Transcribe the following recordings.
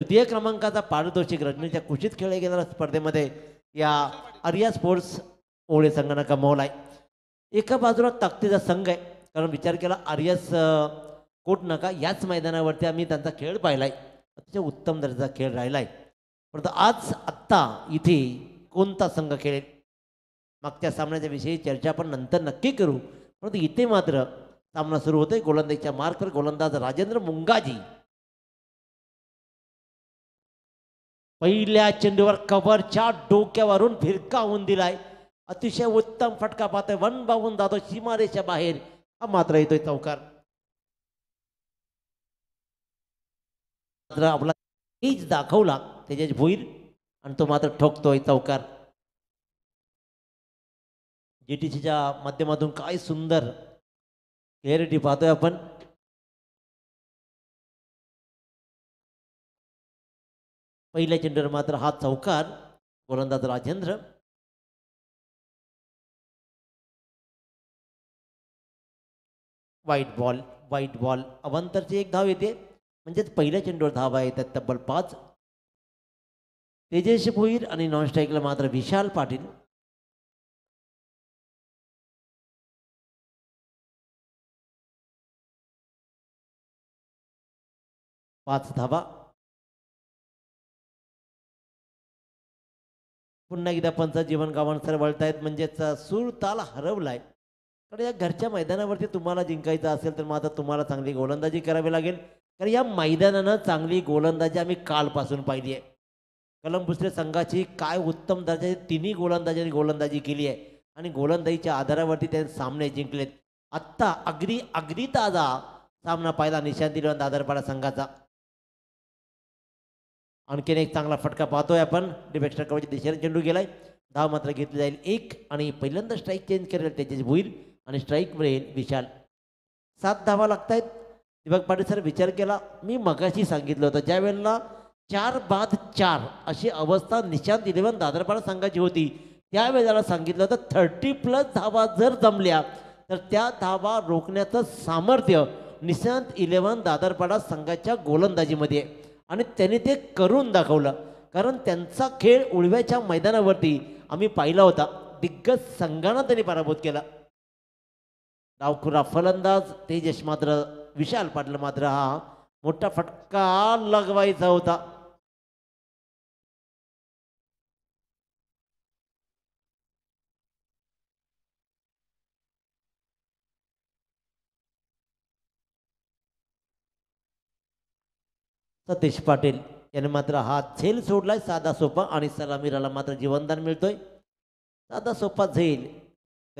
द्वितीय क्रमांकाचा पारितोषिक रजनीच्या कुशीत खेळल्या गेलेल्या स्पर्धेमध्ये या आर्या स्पोर्ट्स ओळे संघानं कमावला आहे एका बाजूला ताकदीचा संघ आहे कारण विचार केला आर्यस कोट नका याच मैदानावरती आम्ही त्यांचा खेळ पाहिला आहे अतिशय उत्तम दर्जाचा खेळ राहिला आहे परंतु आज आत्ता इथे कोणता संघ खेळेल मागच्या सामन्याच्या विषयी चर्चा आपण नंतर नक्की करू परंतु इथे मात्र सामना सुरू होतोय गोलंदाजीच्या मार्कवर गोलंदाज राजेंद्र मुंगाजी पहिल्या चेंडूवर कव्हरच्या डोक्यावरून भिरकावून दिलाय अतिशय उत्तम फटका पाहतोय वन बाहून जातो सीमारेच्या बाहेर हा मात्र येतोय चौकार आपला दाखवला त्याच्या भुईर आणि तो मात्र ठोकतोय चौकार जीटीसीच्या माध्यमातून काय सुंदर क्लिअरिटी पाहतोय आपण पहिल्या चेंडूवर मात्र हा चौकार गोलंदाज राजेंद्र वाईट बॉल वाईट बॉल अवंतरची एक धाव येते म्हणजेच पहिल्या चेंडूवर धावा येतात तब्बल पाच तेजेश भोईर आणि नॉन मात्र विशाल पाटील पाच धावा पुन्हा एकदा पंच जीवन गावांसर वळतायत म्हणजेच सूर ताल हरवलाय कारण या घरच्या मैदानावरती तुम्हाला जिंकायचं असेल तर मग आता तुम्हाला चांगली गोलंदाजी करावी लागेल कारण या मैदानानं चांगली गोलंदाजी आम्ही कालपासून पाहिली आहे कलम संघाची काय उत्तम दर्जाची तिन्ही गोलंदाजांनी गोलंदाजी केली आहे आणि गोलंदाजीच्या आधारावरती त्यांनी सामने जिंकलेत आत्ता अगदी अगदी ताजा सामना पाहिला निशांती आदरपाडा संघाचा आणखीन एक चांगला फटका पाहतोय आपण डिबेट कवच्या दिशेने चेंडू गेलाय धाव मात्र घेतली जाईल एक आणि पहिल्यांदा स्ट्राईक चेंज करेल त्याच्यात होईल आणि स्ट्राईक मिळेल विशाल सात धावा लागत आहेत दिपक पाटील सर विचार केला मी मगाशी सांगितलं होतं ज्या वेळेला चार बाद चार अशी अवस्था निशांत इलेव्हन दादरपाडा संघाची होती त्यावेळेला सांगितलं होतं थर्टी प्लस धावा जर जमल्या तर त्या धावा रोखण्याचं सामर्थ्य निशांत इलेव्हन दादरपाडा संघाच्या गोलंदाजीमध्ये आहे आणि त्यांनी ते करून दाखवलं कारण त्यांचा खेळ उळव्याच्या मैदानावरती आम्ही पाहिला होता दिग्गज संघानं त्यांनी पराभूत केला डावखुरा फलंदाज तेजस मात्र विशाल पाटील मात्र हा मोठा फटका लगवायचा होता सतीश पाटील याने मात्र हा झेल सोडलाय साधा सोपा आणि सलामीराला मात्र जीवनदान मिळतोय साधा सोपा झेल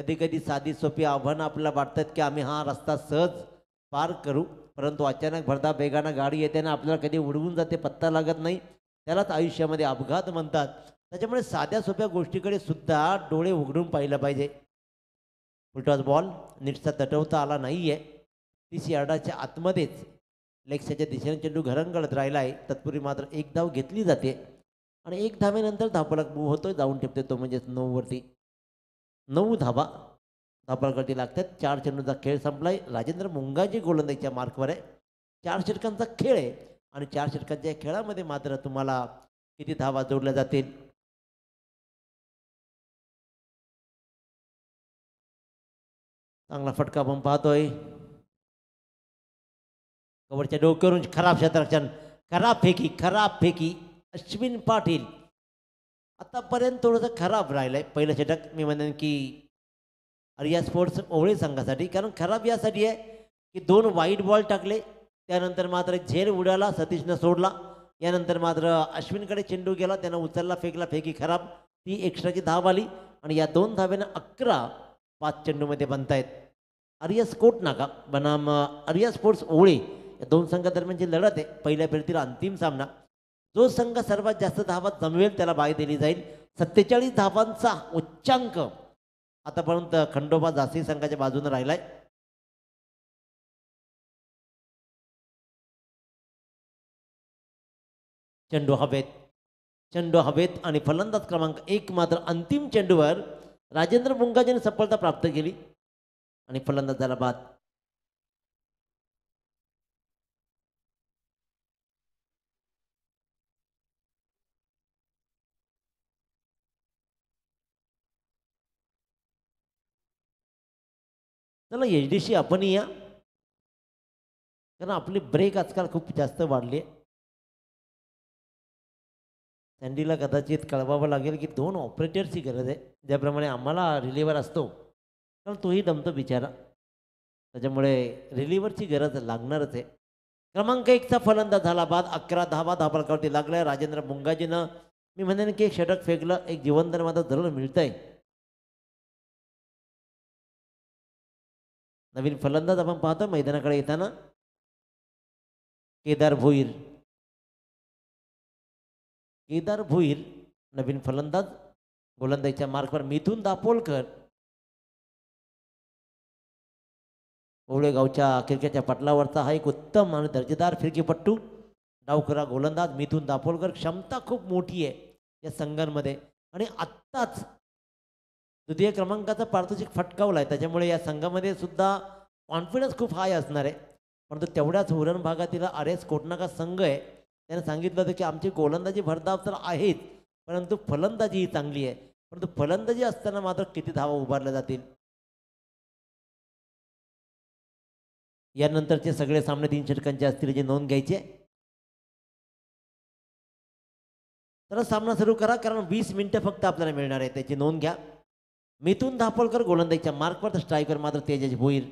कधी कधी साधी सोपी आव्हानं आपल्याला वाटतात की आम्ही हा रस्ता सहज पार करू परंतु अचानक भरदा बेगानं गाडी येते ना आपल्याला कधी उडवून जाते पत्ता लागत नाही त्यालाच आयुष्यामध्ये अपघात म्हणतात त्याच्यामुळे साध्या सोप्या गोष्टीकडे सुद्धा डोळे उघडून पाहिलं पाहिजे उलटाच बॉल नीटचा दटवता आला नाही आहे तीस यार्डाच्या आतमध्येच लेक्साच्या दिशेने चेंडू घरंगळत राहिला आहे तत्पूर्वी मात्र एक धाव घेतली जाते आणि एक धाव्यानंतर धापलक मूव्ह होतो जाऊन ठेवते तो म्हणजेच नऊवरती नऊ धाबा धापलकटी लागतात चार चेंडूचा खेळ संपला आहे राजेंद्र मुंगाजी गोलंदाजीच्या मार्कवर आहे चार षटकांचा खेळ आहे आणि चार षटकांच्या खेळामध्ये मात्र तुम्हाला किती धावा जोडल्या जातील चांगला फटका आपण पाहतोय कवडच्या डोक्यावरून खराब क्षेत्रक्षण खराब फेकी खराब फेकी अश्विन पाटील आतापर्यंत थोडंसं खराब राहिलं आहे पहिलं षटक मी म्हणेन की अरिया स्पोर्ट्स ओवळे संघासाठी कारण खराब यासाठी आहे की दोन वाईट बॉल टाकले त्यानंतर मात्र झेल उडाला सतीशनं सोडला यानंतर मात्र अश्विनकडे चेंडू गेला त्यानं उचलला फेकला फेकी खराब ती एक्स्ट्राची धाव आली आणि या दोन धाव्यानं अकरा पाच चेंडूमध्ये बनतायत आर्या स्कोट नाका बनाम अरिया स्पोर्ट्स ओळी या दोन संघादरम्यानची लढत आहे पहिल्या फेरीतील अंतिम सामना जो संघ सर्वात जास्त धावा जमवेल त्याला बाय दिली जाईल सत्तेचाळीस धावांचा उच्चांक आतापर्यंत खंडोबा जासी संघाच्या बाजूने राहिलाय चेंडू हवेत चेंडू हवेत आणि फलंदाज क्रमांक एक मात्र अंतिम चेंडूवर राजेंद्र बुंगाजीने सफलता प्राप्त केली आणि फलंदाजाला बाद चला एच डी सी आपण या कारण आपले ब्रेक आजकाल खूप जास्त वाढले सँडीला कदाचित कळवावं लागेल की दोन ऑपरेटरची गरज आहे ज्याप्रमाणे आम्हाला रिलीवर असतो कारण तोही दमतो बिचारा त्याच्यामुळे रिलिव्हरची गरज लागणारच आहे क्रमांक एकचा फलंदाज झाला बाद अकरा धावा धाबालकावरती लागलाय राजेंद्र मुंगाजीनं मी म्हणेन की एक षटक फेकलं एक जीवनदान माझं मिळतं मिळतंय नवीन फलंदाज आपण पाहतो मैदानाकडे येताना केदार भुईर केदार भुईर नवीन फलंदाज गोलंदाजीच्या मार्कवर मिथून दापोलकर ओवळेगावच्या क्रिकेटच्या पटलावरचा हा एक उत्तम आणि दर्जेदार फिरकीपट्टू डावकरा गोलंदाज मिथून दापोलकर क्षमता खूप मोठी आहे या संघांमध्ये आणि आत्ताच द्वितीय क्रमांकाचा पारितोषिक फटकावला आहे त्याच्यामुळे या संघामध्ये सुद्धा कॉन्फिडन्स खूप हाय असणार आहे परंतु तेवढ्याच उरण भागातील आर कोटनाका संघ आहे त्याने सांगितलं होतं की आमची गोलंदाजी भरधाव तर आहेच परंतु फलंदाजी ही चांगली आहे परंतु फलंदाजी असताना मात्र किती धावा उभारल्या जातील यानंतरचे सगळे सामने तीन षटकांचे असतील जे नोंद घ्यायचे तर सामना सुरू करा कारण वीस मिनटं फक्त आपल्याला मिळणार आहे त्याची नोंद घ्या मिथून दापोलकर गोलंदाजीच्या मार्कवर तर स्ट्रायकर मात्र तेजस भोईर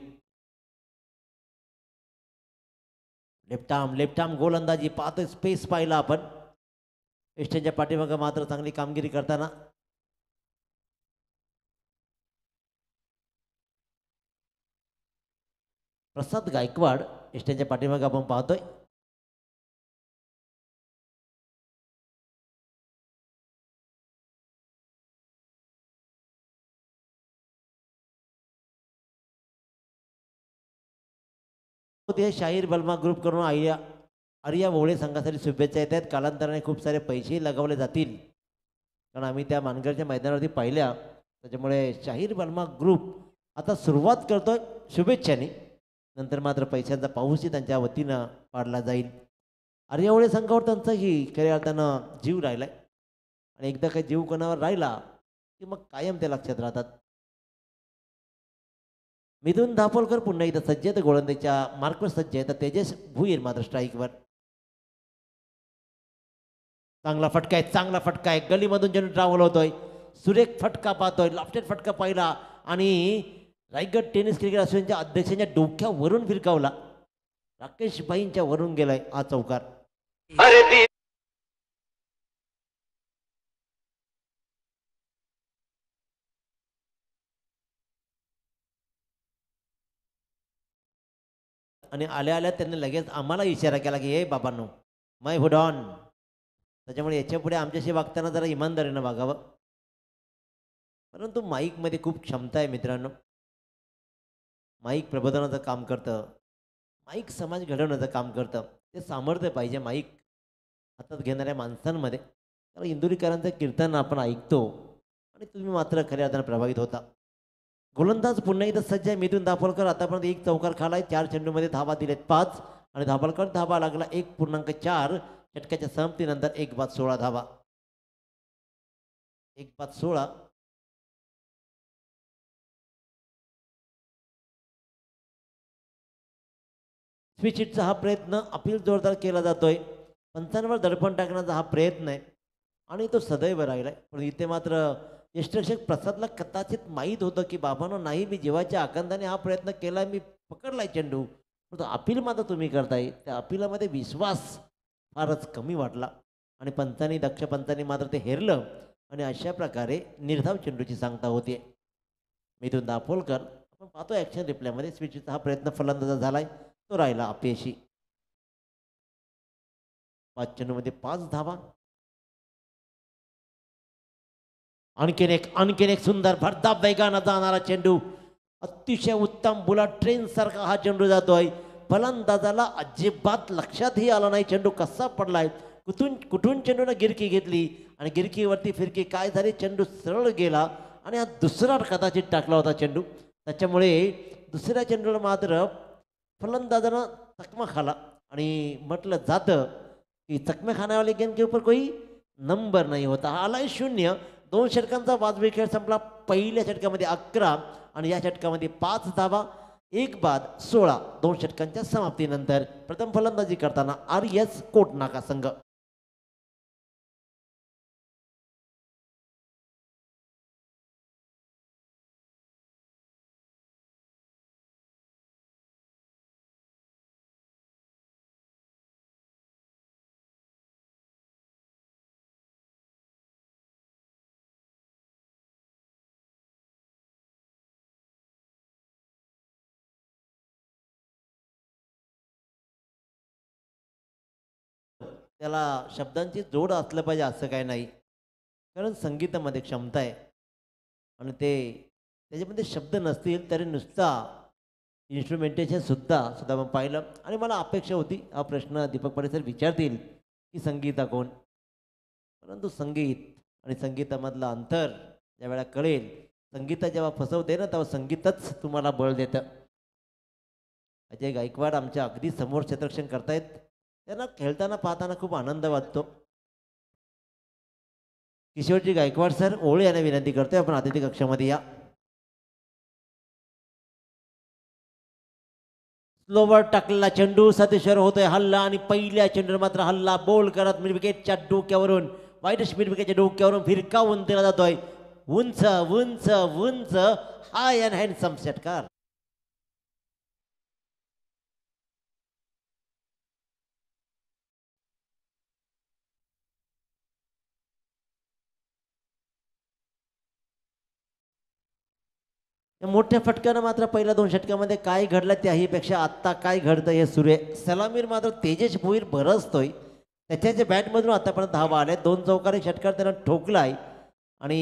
लेफ्टाम लेफ्टाम गोलंदाजी पाहतो स्पेस पाहिला आपण वेस्टर्नच्या पाठीमागं मात्र चांगली कामगिरी करताना प्रसाद गायकवाड वेस्टर्नच्या पाठीमागं आपण पाहतोय ते शाहीर बलमा ग्रुप करून आर्या आर्या मोहळे संघासाठी शुभेच्छा येत आहेत कालांतराने खूप सारे पैसेही लगावले जातील कारण आम्ही त्या मानगरच्या मैदानावरती पाहिल्या त्याच्यामुळे शाहीर बलमा ग्रुप आता सुरुवात करतो शुभेच्छाने नंतर मात्र पैशांचा पाऊसही त्यांच्या वतीनं पाडला जाईल आर्यावळे संघावर त्यांचाही खऱ्या अर्थानं जीव राहिला आहे आणि एकदा काही जीव कोणावर राहिला की मग कायम ते लक्षात राहतात मिथून दापोलकर पुन्हा एकदा सज्ज तर गोळंदेच्या मार्कवर सज्ज आहे तर तेजस भुईर मात्र स्ट्राईकवर चांगला फटका आहे चांगला फटका आहे गलीमधून जेणू ट्रॅव्हल होतोय सुरेख फटका पाहतोय लॉफ्टेड फटका पाहिला आणि रायगड टेनिस क्रिकेट असोसिएशनच्या अध्यक्षांच्या डोक्यावरून फिरकावला राकेश भाईंच्या वरून गेलाय हा चौकार आणि आल्या आल्या त्यांनी लगेच आम्हाला इशारा केला की हे बाबांनो माय हुड ऑन त्याच्यामुळे पुढे आमच्याशी वागताना जरा इमानदारीनं वागावं परंतु माईकमध्ये खूप क्षमता आहे मित्रांनो माईक प्रबोधनाचं काम करतं माईक समाज घडवण्याचं काम करतं ते सामर्थ्य पाहिजे माईक हातात घेणाऱ्या माणसांमध्ये कारण इंदुरीकरांचं कीर्तन आपण ऐकतो आणि तुम्ही मात्र खऱ्या अर्थानं प्रभावित होता गोलंदाज पुन्हा एकदा सज्ज आहे मिथून दाभोलकर आतापर्यंत एक चौकार खालाय चार चेंडूमध्ये धावा दिलेत पाच आणि दाभोलकर धावा लागला एक पूर्णांक चार षटकाच्या समाप्तीनंतर एक बाद सोळा धावा एक बाद सोळा स्विचिटचा हा प्रयत्न अपील जोरदार केला जातोय पंचांवर दडपण टाकण्याचा हा प्रयत्न आहे आणि तो सदैव राहिला आहे पण इथे मात्र ज्येष्ठरक्षक प्रसादला कदाचित माहीत होतं की बाबांनो नाही मी जीवाच्या आकांताने हा प्रयत्न केला मी पकडलाय चेंडू पण तो अपील मात्र तुम्ही करताय त्या अपिलामध्ये विश्वास फारच कमी वाटला आणि पंतांनी दक्ष पंतांनी मात्र ते हेरलं आणि अशा प्रकारे निर्धाव चेंडूची सांगता होते मिथून दाफोलकर आपण पाहतो ॲक्शन रिप्लेमध्ये स्विचचा हा प्रयत्न फलंदाजा झाला आहे तो राहिला अपयशी पाच चेंडूमध्ये पाच धावा आणखीन एक आणखीन एक सुंदर भरदा वेगानं जाणारा चेंडू अतिशय उत्तम ट्रेन ट्रेनसारखा हा चेंडू जातो आहे फलंदाजाला अजिबात लक्षातही आला नाही चेंडू कसा पडला आहे कुठून कुठून चेंडूनं गिरकी घेतली आणि गिरकीवरती फिरकी काय झाली चेंडू सरळ गेला आणि हा दुसरा कदाचित टाकला होता चेंडू त्याच्यामुळे दुसऱ्या चेंडूला मात्र फलंदाजानं चकमा खाला आणि म्हटलं जातं की चकमे खाण्यावाले ऊपर कोई नंबर नाही होता हा आलाय शून्य दोन षटकांचा वाजवी खेळ संपला पहिल्या षटकामध्ये अकरा आणि या षटकामध्ये पाच धावा एक बाद सोळा दोन षटकांच्या समाप्तीनंतर प्रथम फलंदाजी करताना आर एस कोटनाका संघ त्याला शब्दांची जोड असलं पाहिजे असं काय नाही कारण संगीतामध्ये क्षमता आहे आणि ते त्याच्यामध्ये शब्द नसतील तरी नुसता इन्स्ट्रुमेंटेशन सुद्धा सुद्धा मग पाहिलं आणि मला अपेक्षा होती हा प्रश्न दीपक परिसर विचारतील की संगीता कोण परंतु संगीत आणि संगीतामधलं अंतर ज्या वेळा कळेल संगीता जेव्हा फसवते ना तेव्हा संगीतच तुम्हाला बळ देतं अजय गायकवाड आमच्या अगदी समोर क्षेत्रक्षण करतायत त्यांना खेळताना पाहताना खूप आनंद वाटतो किशोरजी गायकवाड सर ओळी यांना विनंती करतोय आपण अतिथी कक्षामध्ये या स्लोवर टाकलेला चेंडू सतेश्वर होतोय हल्ला आणि पहिल्या चेंडूवर मात्र हल्ला बोल करत मिडविकेटच्या डोक्यावरून वाईट मिडविकेटच्या डोक्यावरून फिरकावून दिला जातोय उंच उंच उंच हाय अँड हँडसम षटकार मोठ्या फटक्यानं मात्र पहिल्या दोन षटकामध्ये काय घडलं त्याहीपेक्षा आत्ता काय घडतं हे सुरू आहे सलामीर मात्र तेजेश भोईर बरसतोय त्याच्या जे बॅटमधून आतापर्यंत धावा आले दोन चौकारे षटकार त्यानं ठोकलाय आणि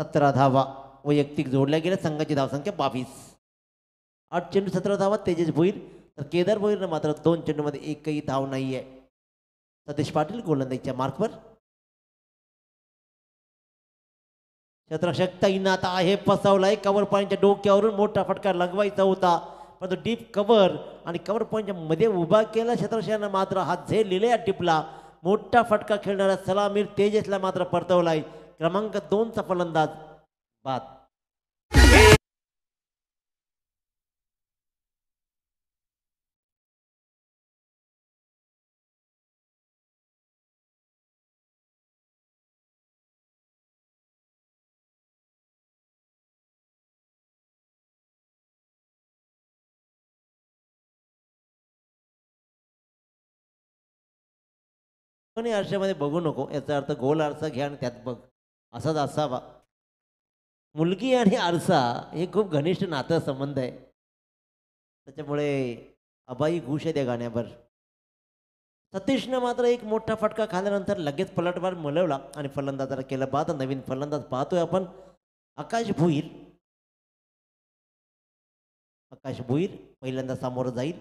सतरा धावा वैयक्तिक जोडल्या गेल्या संघाची धावसंख्या बावीस आठ चेंडू सतरा धावा तेजेश भुईर तर केदार भोईरनं मात्र दोन चेंडूमध्ये एकही धाव नाही आहे सतीश पाटील गोलंदाजीच्या मार्कवर छत्रशक्त आता आहे पसवला आहे कवर पॉईंटच्या डोक्यावरून मोठा फटका लगवायचा होता परंतु डीप कवर आणि कवर पॉईंटच्या मध्ये उभा केला शत्रशानं मात्र हात झेललेला या टिपला मोठा फटका खेळणारा सलामीर तेजसला मात्र परतवलाय क्रमांक दोनचा फलंदाज बाद पण या आरशामध्ये बघू नको याचा अर्थ गोल आरसा घ्या आणि त्यात बघ असाच असावा मुलगी आणि आरसा हे खूप घनिष्ठ नातं संबंध आहे त्याच्यामुळे अबाई घुश आहे त्या गाण्यावर सतीशनं मात्र एक मोठा फटका खाल्यानंतर लगेच पलटवार मलवला आणि फलंदाजाला केलं बाद नवीन फलंदाज पाहतोय आपण आकाश भुईर आकाश भुईर पहिल्यांदा सामोरं जाईल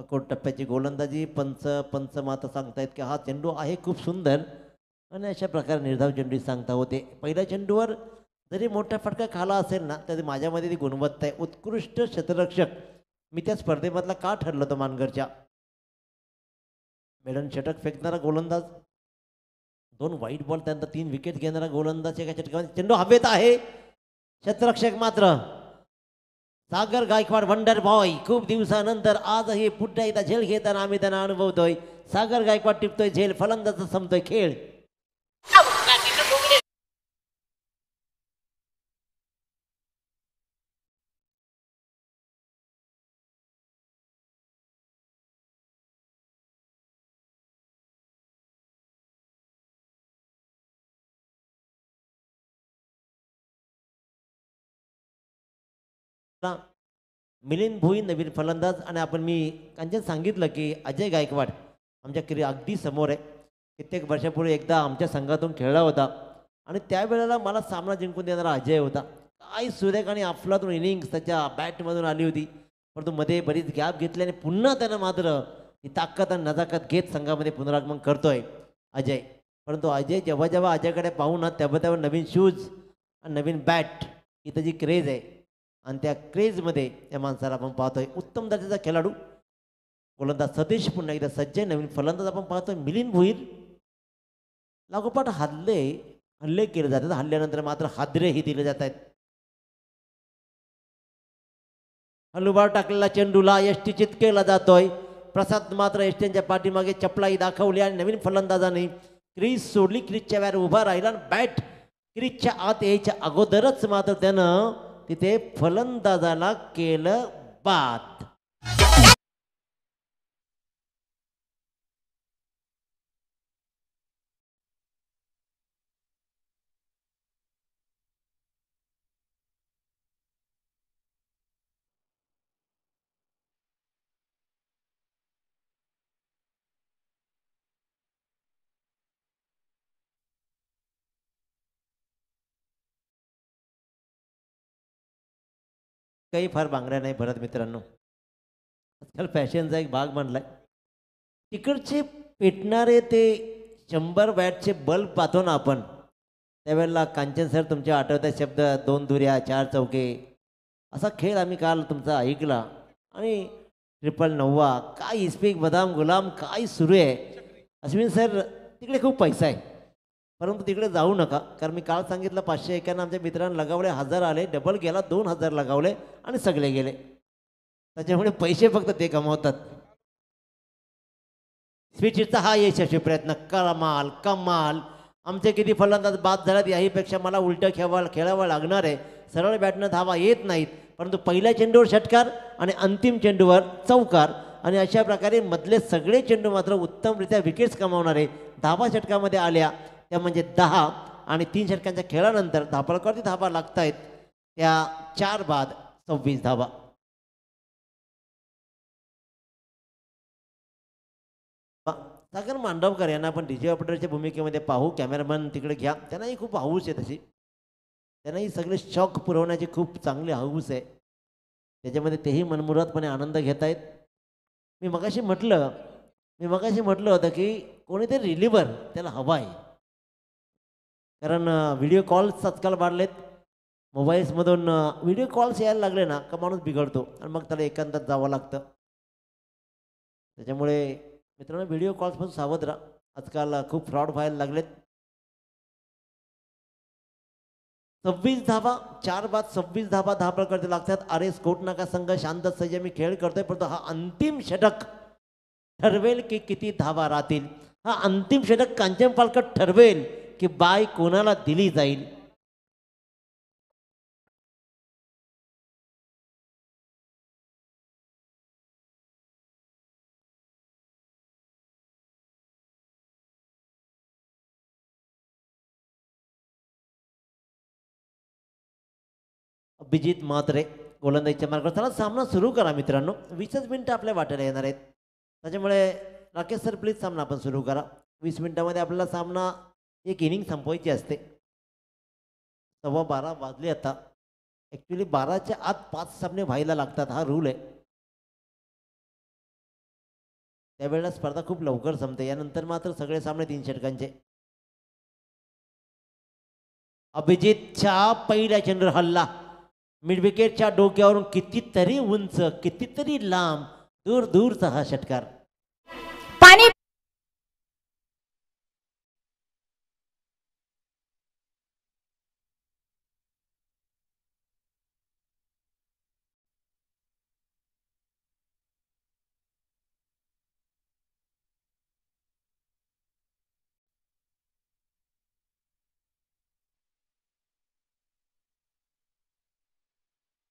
अकोट टप्प्याची गोलंदाजी पंच पंच मात्र सांगतायत की हा चेंडू आहे खूप सुंदर आणि अशा प्रकारे निर्धाव चेंडू सांगता होते पहिल्या चेंडूवर जरी मोठा फटका खाला असेल ना तरी माझ्यामध्ये ती गुणवत्ता आहे उत्कृष्ट क्षेत्ररक्षक मी त्या स्पर्धेमधला का ठरलो तो मानगरच्या मेडन षटक फेकणारा गोलंदाज दोन वाईट बॉल त्यानंतर तीन विकेट घेणारा गोलंदाज एका चटकामध्ये चेंडू हवेत आहे क्षेत्ररक्षक मात्र सागर गायकवाड वंडर बॉय खूप दिवसानंतर आजही पुढे एकदा झेल घेताना आम्ही त्यांना अनुभवतोय सागर गायकवाड टिपतोय झेल फलंदाचा संपतोय खेळ मिलिंद भुई नवीन फलंदाज आणि आपण मी त्यांच्या सांगितलं की अजय गायकवाड आमच्या क्रिया अगदी समोर आहे कित्येक वर्षापूर्वी एकदा आमच्या संघातून खेळला होता आणि त्यावेळेला मला सामना जिंकून देणारा अजय होता काय सुरेख आणि अफलातून इनिंग्स त्याच्या बॅटमधून आली होती परंतु मध्ये बरीच गॅप घेतली आणि पुन्हा त्यानं मात्र ही ताकद आणि नजाकत घेत संघामध्ये पुनरागमन करतोय अजय परंतु अजय जेव्हा जेव्हा अजयकडे पाहू ना तेव्हा तेव्हा नवीन शूज आणि नवीन बॅट ही त्याची क्रेज आहे आणि त्या क्रेजमध्ये त्या माणसाला आपण पाहतोय उत्तम दर्जाचा खेळाडू गोलंदाज सतीश पुन्हा एकदा सज्जय नवीन फलंदाज आपण पाहतोय मिलिंद भुईर लागोपाठ हल्ले हल्ले केले जातात हल्ल्यानंतर मात्र हादरेही दिले जात आहेत हलुबार टाकलेला चेंडूला चित केला जातोय प्रसाद मात्र एसटींच्या पाठीमागे चपलाई दाखवली आणि नवीन फलंदाजाने क्रीज सोडली क्रीजच्या बाहेर उभा राहिला आणि बॅट क्रीजच्या आत यायच्या अगोदरच मात्र त्यानं तिथे फलंदाजाला केलं बाद काही फार बांगड्या नाही भरत मित्रांनो आजकाल फॅशनचा एक भाग म्हणला आहे तिकडचे पेटणारे ते शंभर वॅटचे बल्ब पाहतो ना आपण त्यावेळेला कांचन सर तुमच्या आठवत्या शब्द दोन दुऱ्या चार चौके असा खेळ आम्ही काल तुमचा ऐकला आणि ट्रिपल नव्वा काय इस्पीक बदाम गुलाम काय सुरू आहे अश्विन सर तिकडे खूप पैसा आहे परंतु तिकडे जाऊ नका कारण मी काल सांगितलं पाचशे एक्याण्णव आमच्या मित्रांना लगावले हजार आले डबल गेला दोन हजार लगावले आणि सगळे गेले त्याच्यामुळे पैसे फक्त ते कमावतात स्वीटचा हा यशस्वी प्रयत्न कमाल कमाल आमचे किती फलंदाज बाद झाल्यात याहीपेक्षा मला उलट खेळवा खेळावं लागणार आहे सरळ बॅटनं धावा येत नाहीत परंतु पहिल्या चेंडूवर षटकार आणि अंतिम चेंडूवर चौकार आणि अशा प्रकारे मधले सगळे चेंडू मात्र उत्तमरित्या विकेट्स कमावणारे धावा षटकामध्ये आल्या त्या म्हणजे दहा आणि तीन षटकांच्या खेळानंतर धापळकरती धाबा लागत आहेत त्या चार बाद सव्वीस धाबा सागर मांडवकर यांना आपण डी जे ऑपरेटरच्या भूमिकेमध्ये पाहू कॅमेरामॅन तिकडे घ्या त्यांनाही खूप हाऊस आहे तशी त्यांनाही सगळे शॉक पुरवण्याची खूप चांगली हाऊस आहे त्याच्यामध्ये तेही मनमुरातपणे आनंद घेत आहेत मी मगाशी म्हटलं मी मगाशी म्हटलं होतं की कोणीतरी रिलीवर त्याला हवा आहे कारण व्हिडिओ कॉल्स आजकाल वाढलेत मोबाईल्समधून व्हिडिओ कॉल्स यायला लागले ना का माणूस बिघडतो आणि मग त्याला एकांतात जावं लागतं त्याच्यामुळे मित्रांनो व्हिडिओ पण सावध राहा आजकाल खूप फ्रॉड व्हायला लागलेत सव्वीस धाबा चार बाद सव्वीस धाबा दहा प्रकारचे लागतात अरे स्कोट नाका संघ शांत मी खेळ करतोय परंतु हा अंतिम षटक ठरवेल की किती धाबा राहतील हा अंतिम षटक कांचन पालकर ठरवेल की बाय कोणाला दिली जाईल अभिजित मात्रे गोलंदाजीच्या मार्गावर चला सामना सुरू करा मित्रांनो वीसच मिनटं आपल्या वाटेला येणार आहेत त्याच्यामुळे राकेश सर प्लीज सामना आपण सुरू करा वीस मिनटामध्ये आपल्याला सामना एक इनिंग संपवायची असते सव्वा बारा वाजले आता ॲक्च्युली बाराच्या आत पाच सामने व्हायला लागतात हा रूल आहे त्यावेळेला स्पर्धा खूप लवकर संपते यानंतर मात्र सगळे सामने तीन षटकांचे अभिजितच्या पहिला चंद्र हल्ला मिडविकेटच्या डोक्यावरून कितीतरी उंच कितीतरी लांब दूर दूरचा हा षटकार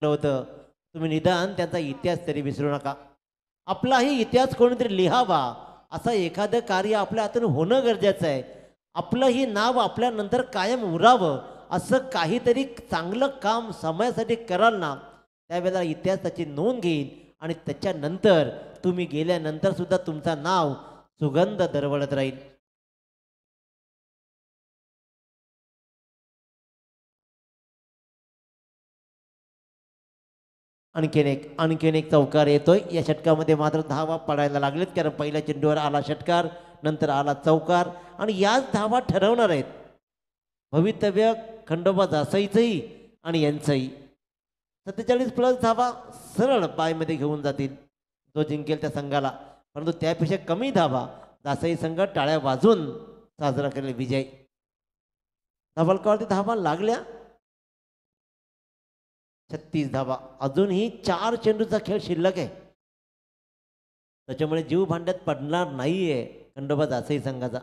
होतं तुम्ही निदान त्यांचा इतिहास तरी विसरू नका आपलाही इतिहास कोणीतरी लिहावा असं एखादं कार्य आपल्या हातून होणं गरजेचं आहे आपलंही नाव आपल्यानंतर कायम उरावं असं काहीतरी चांगलं काम समाजासाठी कराल ना त्यावेळेला इतिहासाची नोंद घेईल आणि त्याच्यानंतर तुम्ही गेल्यानंतर सुद्धा तुमचं नाव सुगंध दरवळत राहील आणखीन एक आणखीन एक चौकार येतोय या षटकामध्ये मात्र धावा पडायला लागलेत कारण पहिल्या चेंडूवर आला षटकार नंतर आला चौकार आणि याच धावा ठरवणार आहेत भवितव्य खंडोबा दासाईचंही आणि यांचंही सत्तेचाळीस प्लस धावा सरळ बायमध्ये घेऊन जातील जो जिंकेल त्या संघाला परंतु त्यापेक्षा कमी धावा दासाई संघ टाळ्या वाजून साजरा केले विजय धाबालकावरती धावा लागल्या छत्तीस धावा अजूनही चार चेंडूचा खेळ शिल्लक आहे त्याच्यामुळे जीव भांड्यात पडणार नाही आहे खंडोबा दासही संघाचा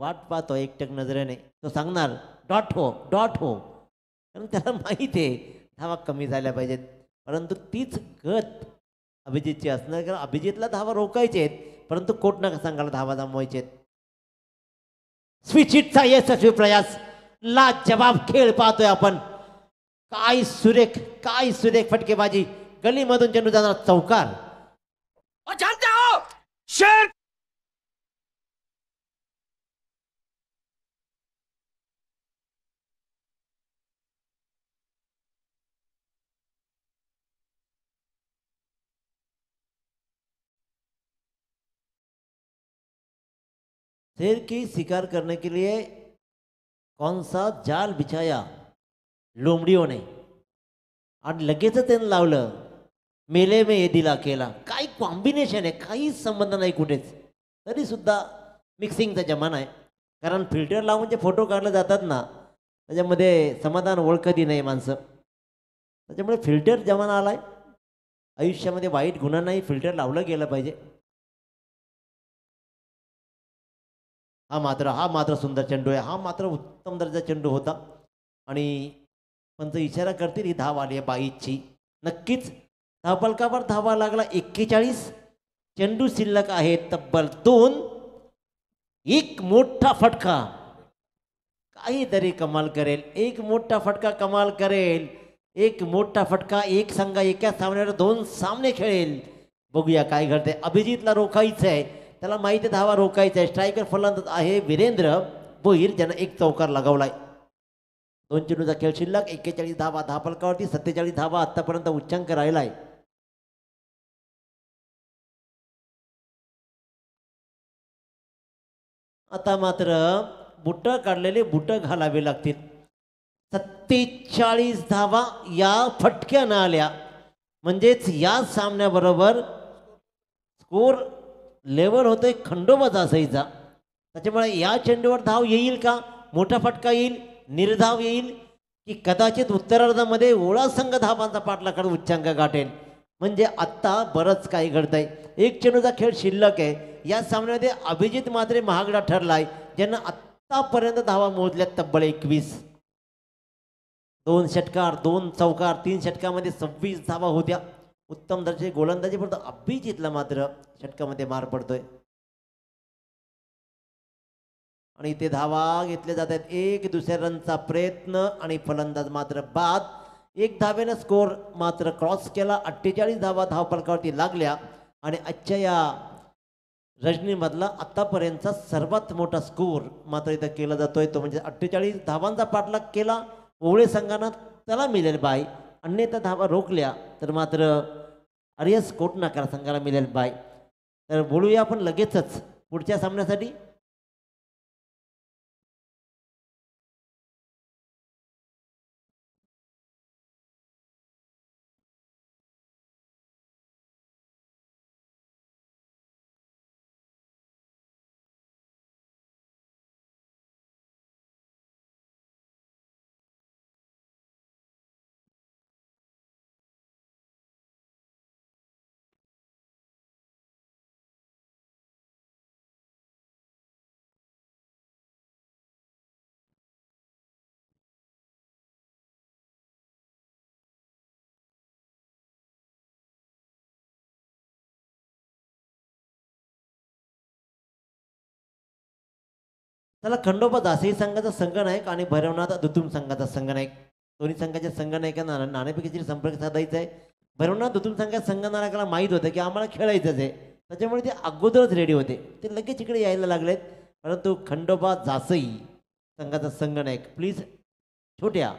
वाट पाहतो एकटक नजरेने तो सांगणार डॉट हो डॉट हो कारण त्याला माहीत आहे धावा कमी झाल्या पाहिजेत परंतु तीच गत अभिजितची असणार कारण अभिजितला धावा रोखायचे आहेत परंतु का संघाला धावा जमवायचे आहेत स्विचिटचा यशस्वी प्रयास जबाब खेळ पाहतोय आपण काय सुरेख काय सुरेख फटकेबाजी गलीमधून चेंडू जाणार चौकार और जानते हो शेर की शिकार करने के लिए कौन सा जाल बिछाया नाही आणि लगेच त्यानं लावलं मेले मे दिला केला काही कॉम्बिनेशन आहे काहीच संबंध नाही कुठेच तरीसुद्धा मिक्सिंगचा जमाना आहे कारण फिल्टर लावून जे फोटो काढले जातात ना त्याच्यामध्ये समाधान ओळखती नाही माणसं त्याच्यामुळे फिल्टर जमाना आला आहे आयुष्यामध्ये वाईट गुन्हा नाही फिल्टर लावलं गेलं पाहिजे हा मात्र हा मात्र सुंदर चेंडू आहे हा मात्र उत्तम दर्जा चेंडू होता आणि पण तो इशारा करतील ही धाव आली आहे बाईची नक्कीच धावपलकावर धावा लागला एक्केचाळीस चेंडू शिल्लक आहे तब्बल दोन एक मोठा फटका काहीतरी कमाल करेल एक मोठा फटका कमाल करेल एक मोठा फटका एक संघ एका सामन्यावर दोन सामने खेळेल बघूया काय घडते अभिजितला रोखायचं आहे त्याला माहिती धावा रोखायचं आहे स्ट्रायकर फलंदाज आहे वीरेंद्र बोहीर ज्यांना एक चौकार लगावलाय दोन चेंडूचा खेळ शिल्लक एक्केचाळीस धावा दहा फलकावरती सत्तेचाळीस धावा आत्तापर्यंत उच्चांक राहिला आहे आता मात्र बुटं काढलेले बुटं घालावे लागतील सत्तेचाळीस धावा या फटक्या न आल्या म्हणजेच या सामन्याबरोबर स्कोर लेवर होतोय खंडोबाचा असायचा त्याच्यामुळे या चेंडूवर धाव येईल का मोठा फटका येईल निर्धाव येईल की कदाचित उत्तरार्धामध्ये ओळा संघ धाबांचा पाठलाकडे उच्चांक गाठेल म्हणजे आत्ता बरंच काही घडत आहे एक चेंडूचा खेळ शिल्लक आहे या सामन्यामध्ये अभिजित मात्रे महागडा ठरला आहे ज्यांना आत्तापर्यंत धावा मोजल्या तब्बल एकवीस दोन षटकार दोन चौकार तीन षटकामध्ये सव्वीस धावा होत्या उत्तम दर्जे गोलंदाजी पडतो अभिजितला मात्र षटकामध्ये मार पडतोय आणि इथे धावा घेतल्या जात आहेत एक दुसऱ्या रनचा प्रयत्न आणि फलंदाज मात्र बाद एक धावेनं स्कोर मात्र क्रॉस केला अठ्ठेचाळीस धावा धावफलकावरती लागल्या आणि आजच्या या रजनीमधला आत्तापर्यंतचा सर्वात मोठा स्कोर मात्र इथं केला जातोय तो म्हणजे अठ्ठेचाळीस धावांचा पाठलाग केला ओवळे संघानं त्याला मिळेल बाय अन्यथा धावा रोखल्या तर मात्र कोट कोटनाकार संघाला मिळेल बाय तर बोलूया आपण लगेचच पुढच्या सामन्यासाठी त्याला खंडोबा जासई संघाचा संगनायक आणि भैरवनाथ दुतुम संघाचा संगनायक दोन्ही संघाच्या संघनायकांना नाणेपेकीशी संपर्क साधायचा आहे भैरवनाथ दुतुम संघाच्या संघनायकाला माहीत होतं की आम्हाला खेळायचंच आहे त्याच्यामुळे ते अगोदरच रेडी होते ते लगेच इकडे यायला लागलेत परंतु खंडोबा जासई संघाचा नायक प्लीज छोट्या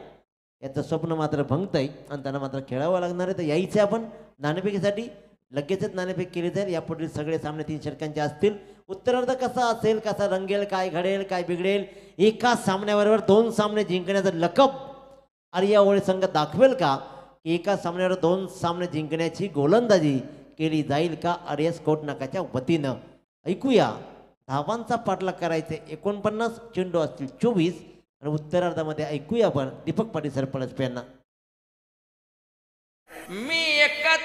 याचं स्वप्न मात्र भंगत आहे आणि त्यांना मात्र खेळावं लागणार आहे तर यायचं आपण नाणेपेकीसाठी लगेचच नाणेफेक केली जाईल यापुढील सगळे सामने तीन षटकांचे असतील उत्तरार्ध कसा असेल कसा रंगेल काय घडेल काय बिघडेल एका सामन्याबरोबर दोन सामने जिंकण्याचा लकब आर्या ओळे संघ दाखवेल का एका सामन्यावर दोन सामने जिंकण्याची गोलंदाजी केली जाईल का आर्य स्कोट नाकाच्या वतीनं ऐकूया धावांचा पाठलाग करायचे एकोणपन्नास चेंडू असतील चोवीस आणि उत्तरार्धामध्ये ऐकूया आपण दीपक पाटील सरपंच यांना मी एका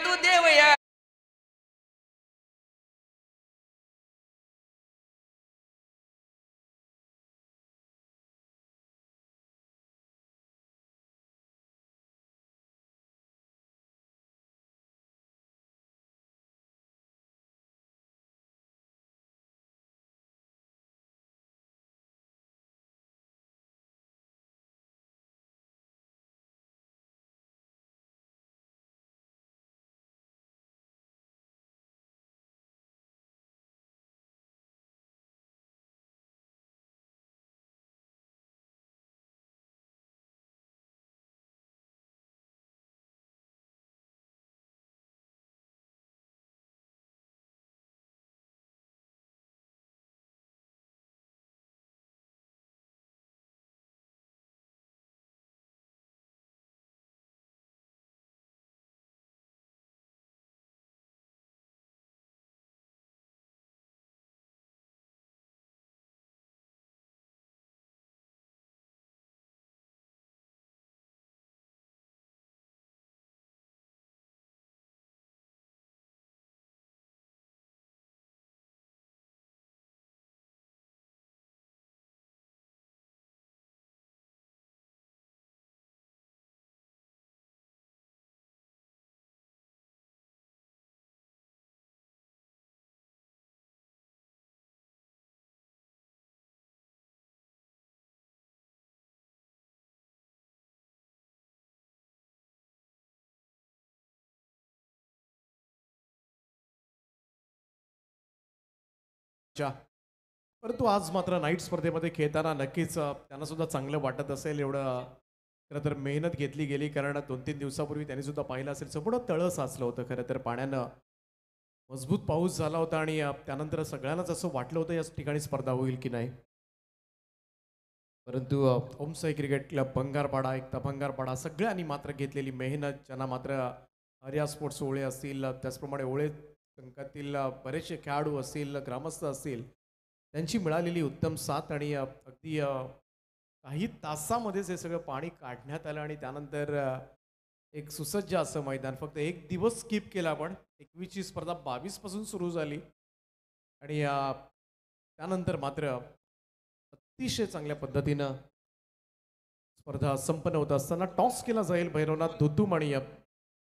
इच्छा परंतु आज मात्र नाईट स्पर्धेमध्ये खेळताना नक्कीच त्यांना सुद्धा चांगलं वाटत असेल एवढं खरं तर मेहनत घेतली गेली कारण दोन तीन दिवसापूर्वी त्यांनी सुद्धा पाहिलं असेल संपूर्ण तळं साचलं होतं खरं तर पाण्यानं मजबूत पाऊस झाला होता आणि त्यानंतर सगळ्यांनाच असं वाटलं होतं या ठिकाणी स्पर्धा होईल की नाही परंतु ओमसाई क्रिकेट क्लब भंगारपाडा एक तभंगारपाडा सगळ्यांनी मात्र घेतलेली मेहनत ज्यांना मात्र हरिया स्पोर्ट्स ओळे असतील त्याचप्रमाणे ओळे संघातील बरेचसे खेळाडू असतील ग्रामस्थ असतील त्यांची मिळालेली उत्तम साथ आणि अगदी काही तासामध्येच हे सगळं पाणी काढण्यात आलं आणि त्यानंतर एक सुसज्ज असं मैदान फक्त एक दिवस स्किप केला आपण एकवीसची स्पर्धा बावीसपासून सुरू झाली आणि त्यानंतर मात्र अतिशय चांगल्या पद्धतीनं स्पर्धा संपन्न होत असताना टॉस केला जाईल भैरवनाथ धुतुम आणि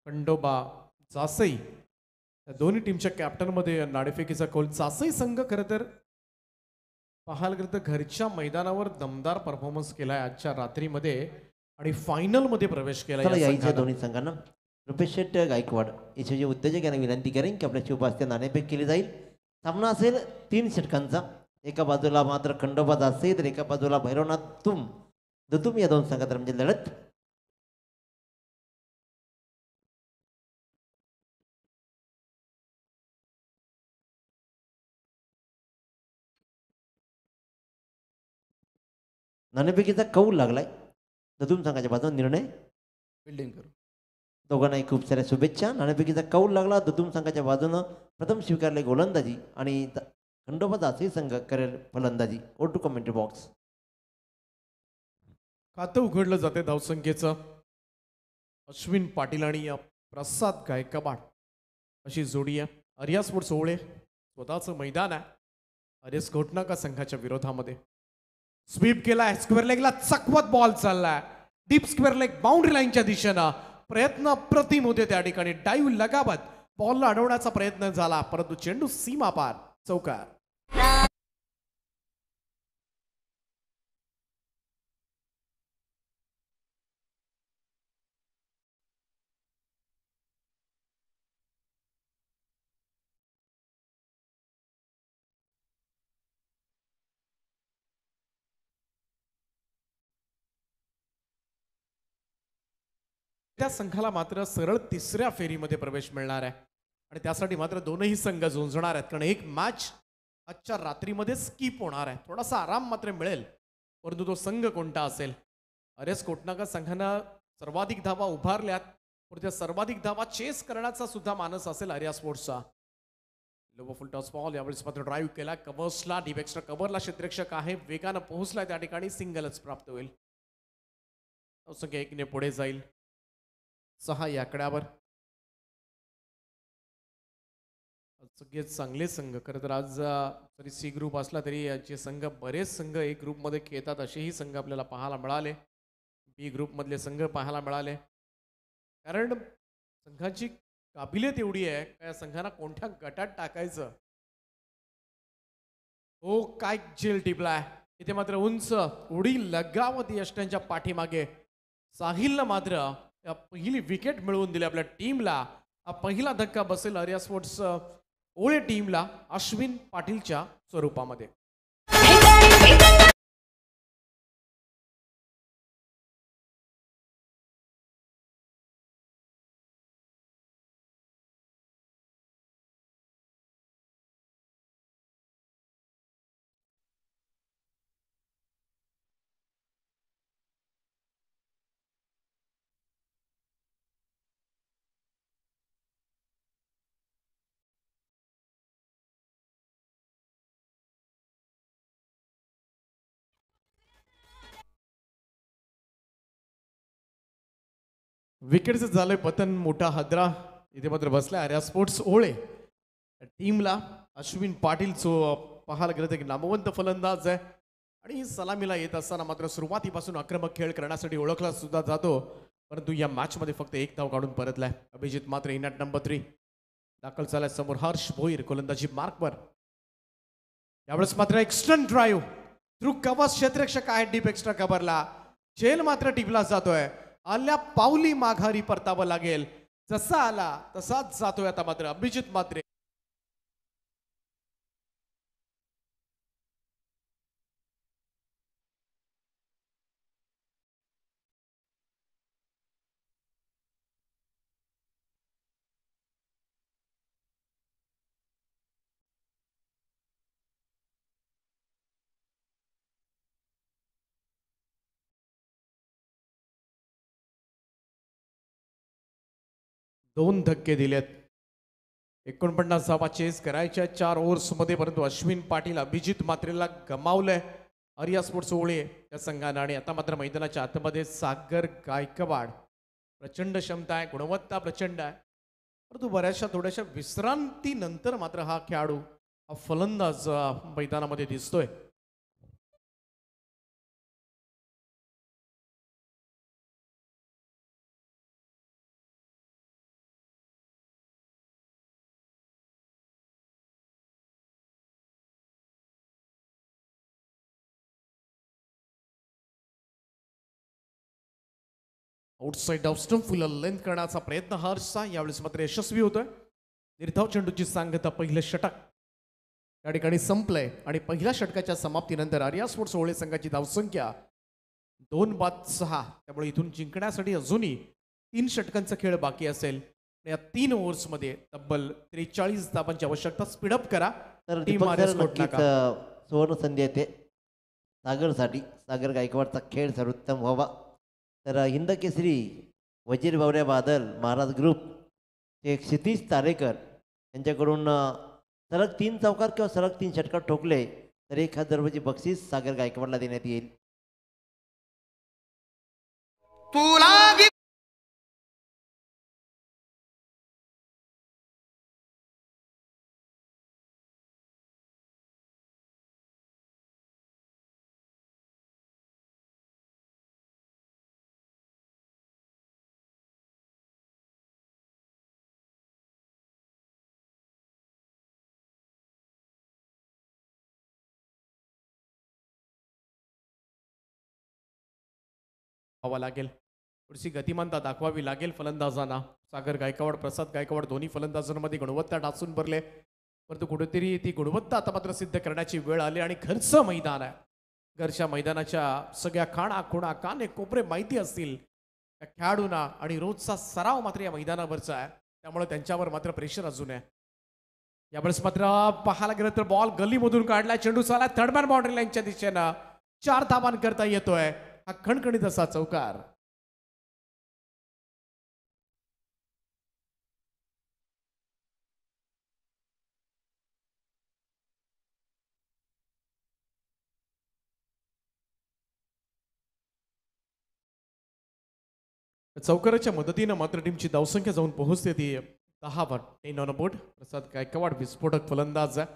खंडोबा जासई दोन्ही टीमच्या कॅप्टनमध्ये नाडेफेकीचा कौल चाचही संघ खरं तर पाहाल गेलं तर घरच्या मैदानावर दमदार परफॉर्मन्स केलाय आजच्या रात्रीमध्ये आणि फायनलमध्ये प्रवेश केला यायच्या दोन्ही संघांना रुपेश शेट गायकवाड याचे जे उत्तेजक यांना विनंती करेन की आपल्या ते नाणेफेक केली जाईल सामना असेल तीन षटकांचा एका बाजूला मात्र खंडोबाद असेल तर एका बाजूला भैरवनाथ तुम दुतुम या दोन म्हणजे लढत नाणेपेकीचा कौल लागलाय तुम्ही संघाच्या बाजूने निर्णय बिल्डिंग करू दोघांनाही खूप साऱ्या शुभेच्छा नाणेपेकीचा कौल लागला दतूम संघाच्या बाजूनं प्रथम स्वीकारले गोलंदाजी आणि खंडोबाचा असे संघ करेल फलंदाजी ओ टू कमेंट्री बॉक्स खातं उघडलं जाते धावसंख्येचं अश्विन पाटील आणि प्रसाद गायकवाड अशी जोडी आहे आर्या स्पोर्ट्स सोहळे स्वतःचं मैदान आहे आर्यस घोटनाका संघाच्या विरोधामध्ये स्वीप केला स्क्वेअर लेगला चकवत बॉल चाललाय डीप स्क्वेअर लेग बाउंड्री लाईनच्या दिशेनं प्रयत्न अप्रतिम होते त्या ठिकाणी डाईव्ह लगावत बॉलला अडवण्याचा प्रयत्न झाला परंतु चेंडू सीमा पार चौकार त्या संघाला मात्र सरळ तिसऱ्या फेरीमध्ये प्रवेश मिळणार आहे आणि त्यासाठी मात्र दोनही संघ झुंजणार आहेत कारण एक मॅच आजच्या रात्रीमध्ये स्किप होणार आहे थोडासा आराम मात्र मिळेल परंतु तो संघ कोणता असेल अरेस कोटनाका संघानं सर्वाधिक धावा उभारल्यात परंतु त्या सर्वाधिक धावा चेस करण्याचा सुद्धा मानस असेल अरिया स्पोर्ट्सचा लोबो फुल टॉस बॉल यावेळेस मात्र ड्राईव्ह केला कवर्सला डिबेक्सच्या कवरला क्षेत्रक्षक आहे वेगानं पोहोचला त्या ठिकाणी सिंगलच प्राप्त होईल संख्या एकने पुढे जाईल सहा याकड्यावर सगळे चांगले संघ खरं तर आज जरी सी ग्रुप असला तरी याचे संघ बरेच संघ ए ग्रुपमध्ये खेळतात असेही संघ आपल्याला पाहायला मिळाले बी ग्रुपमधले संघ पाहायला मिळाले कारण संघाची काबिलियत एवढी आहे का या संघांना कोणत्या गटात टाकायचं हो काय जेल टिपलाय इथे मात्र उंच उडी लगावती यष्ट्यांच्या पाठीमागे साहिलला मात्र पहिली विकेट मिळवून दिली आपल्या टीमला पहिला धक्का बसेल अरिया स्पोर्ट्स ओळे टीमला अश्विन पाटीलच्या स्वरूपामध्ये विकेटचं झालंय पतन मोठा हद्रा इथे मात्र बसलाय आर्या स्पोर्ट्स ओळे टीमला अश्विन पाटील चो पाहायला गेलं तर नामवंत फलंदाज आहे आणि सलामीला येत असताना मात्र सुरुवातीपासून आक्रमक खेळ करण्यासाठी ओळखला सुद्धा जातो परंतु या मॅचमध्ये फक्त एक धाव काढून परतलाय अभिजित मात्र इनाट नंबर थ्री दाखल झालाय समोर हर्ष भोईर गोलंदाजी मार्कवर यावेळेस मात्र एक्स्टंट ड्राईव्ह थ्रू कवास क्षेत्ररक्षक आहे डीप एक्स्ट्रा कबरला झेल मात्र टिपला जातोय आल्या पावली माघारी परतावं लागेल जसा आला तसाच जातोय आता मात्र अभिजित मात्रे दोन धक्के दिलेत एकोणपन्नास धावा चेस करायच्या चार ओव्हर्समध्ये परंतु अश्विन पाटील अभिजित मात्रेला गमावलंय आर्या स्पोर्ट्स ओळी या संघानं आणि आता मात्र मैदानाच्या आतमध्ये सागर गायकवाड प्रचंड क्षमता आहे गुणवत्ता प्रचंड आहे परंतु बऱ्याचशा थोड्याशा विश्रांतीनंतर मात्र हा खेळाडू हा फलंदाज मैदानामध्ये दिसतोय आउटसाईड डाऊस्टम फुल लेंथ करण्याचा प्रयत्न हर्षचा यावेळेस मात्र यशस्वी होतोय निर्धाव चेंडूची सांगता पहिलं षटक या ठिकाणी संपलंय आणि पहिल्या षटकाच्या समाप्तीनंतर आर्या स्पोर्ट्स ओळे संघाची धावसंख्या दोन बाद सहा त्यामुळे इथून जिंकण्यासाठी अजूनही तीन षटकांचा खेळ बाकी असेल या तीन ओव्हर्समध्ये तब्बल त्रेचाळीस धावांची आवश्यकता स्पीडअप करा तर सुवर्ण संधी येते सागरसाठी सागर गायकवाडचा खेळ सर्वोत्तम व्हावा तर हिंदकेसरी वजीर बावऱ्या बादल महाराज ग्रुप हे क्षितिज तारेकर यांच्याकडून सलग तीन चौकार किंवा सलग तीन षटकार ठोकले तर एक हजार बक्षीस सागर गायकवाडला देण्यात येईल तुला व्हावा लागेल थोडीशी गतिमानता दाखवावी लागेल फलंदाजांना सागर गायकवाड प्रसाद गायकवाड दोन्ही फलंदाजांमध्ये गुणवत्ता डासून भरले परंतु कुठेतरी ती गुणवत्ता आता मात्र सिद्ध करण्याची वेळ आली आणि घरचं मैदान आहे घरच्या मैदानाच्या सगळ्या खाणा खुणा काने कोपरे माहिती असतील त्या खेळाडूंना आणि रोजचा सराव मात्र या मैदानावरचा आहे त्यामुळे त्यांच्यावर मात्र प्रेशर अजून आहे यावेळेस मात्र पाहायला गेलं तर बॉल गल्लीमधून काढला चेंडू साला थर्डमॅन बाउंड्री लाईनच्या दिशेनं चार करता येतोय हा खणखणीत असा चौकार चौकाराच्या मदतीनं मात्र टीमची धावसंख्या जाऊन पोहोचते ती दहा ten on board Prasad Gaikwad विस्फोटक फलंदाज आहे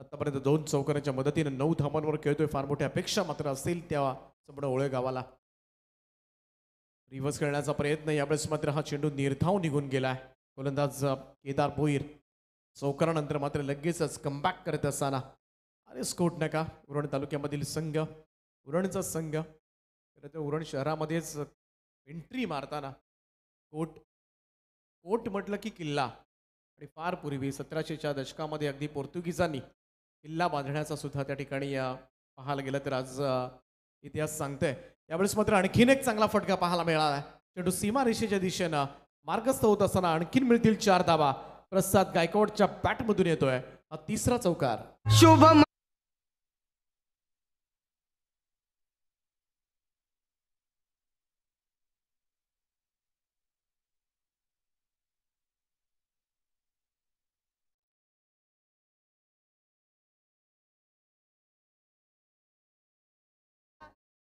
आतापर्यंत दोन चौकाराच्या मदतीनं नऊ धावांवर खेळतोय फार मोठ्या अपेक्षा मात्र असतील त्या ओळे गावाला रिव्हर्स करण्याचा प्रयत्न यावेळेस मात्र हा चेंडू निर्धाव निघून गेला आहे गोलंदाज केदार भोईर चौकारानंतर मात्र लगेचच कमबॅक करत असताना अरे स्कोट नका उरण तालुक्यामधील संघ उरणचा संघ खरं तर उरण शहरामध्येच एंट्री मारताना कोट कोट म्हटलं की किल्ला आणि फार पूर्वी सतराशेच्या दशकामध्ये अगदी पोर्तुगीजांनी किल्ला बांधण्याचा सुद्धा त्या ठिकाणी पाहायला गेलं तर आज इतिहास सांगतोय यावेळेस मात्र आणखीन एक चांगला फटका पाहायला मिळाला चेंडू सीमा रेषेच्या दिशेनं मार्गस्थ होत असताना आणखीन मिळतील चार धावा प्रसाद गायकवाडच्या बॅटमधून येतोय हा तिसरा चौकार शुभम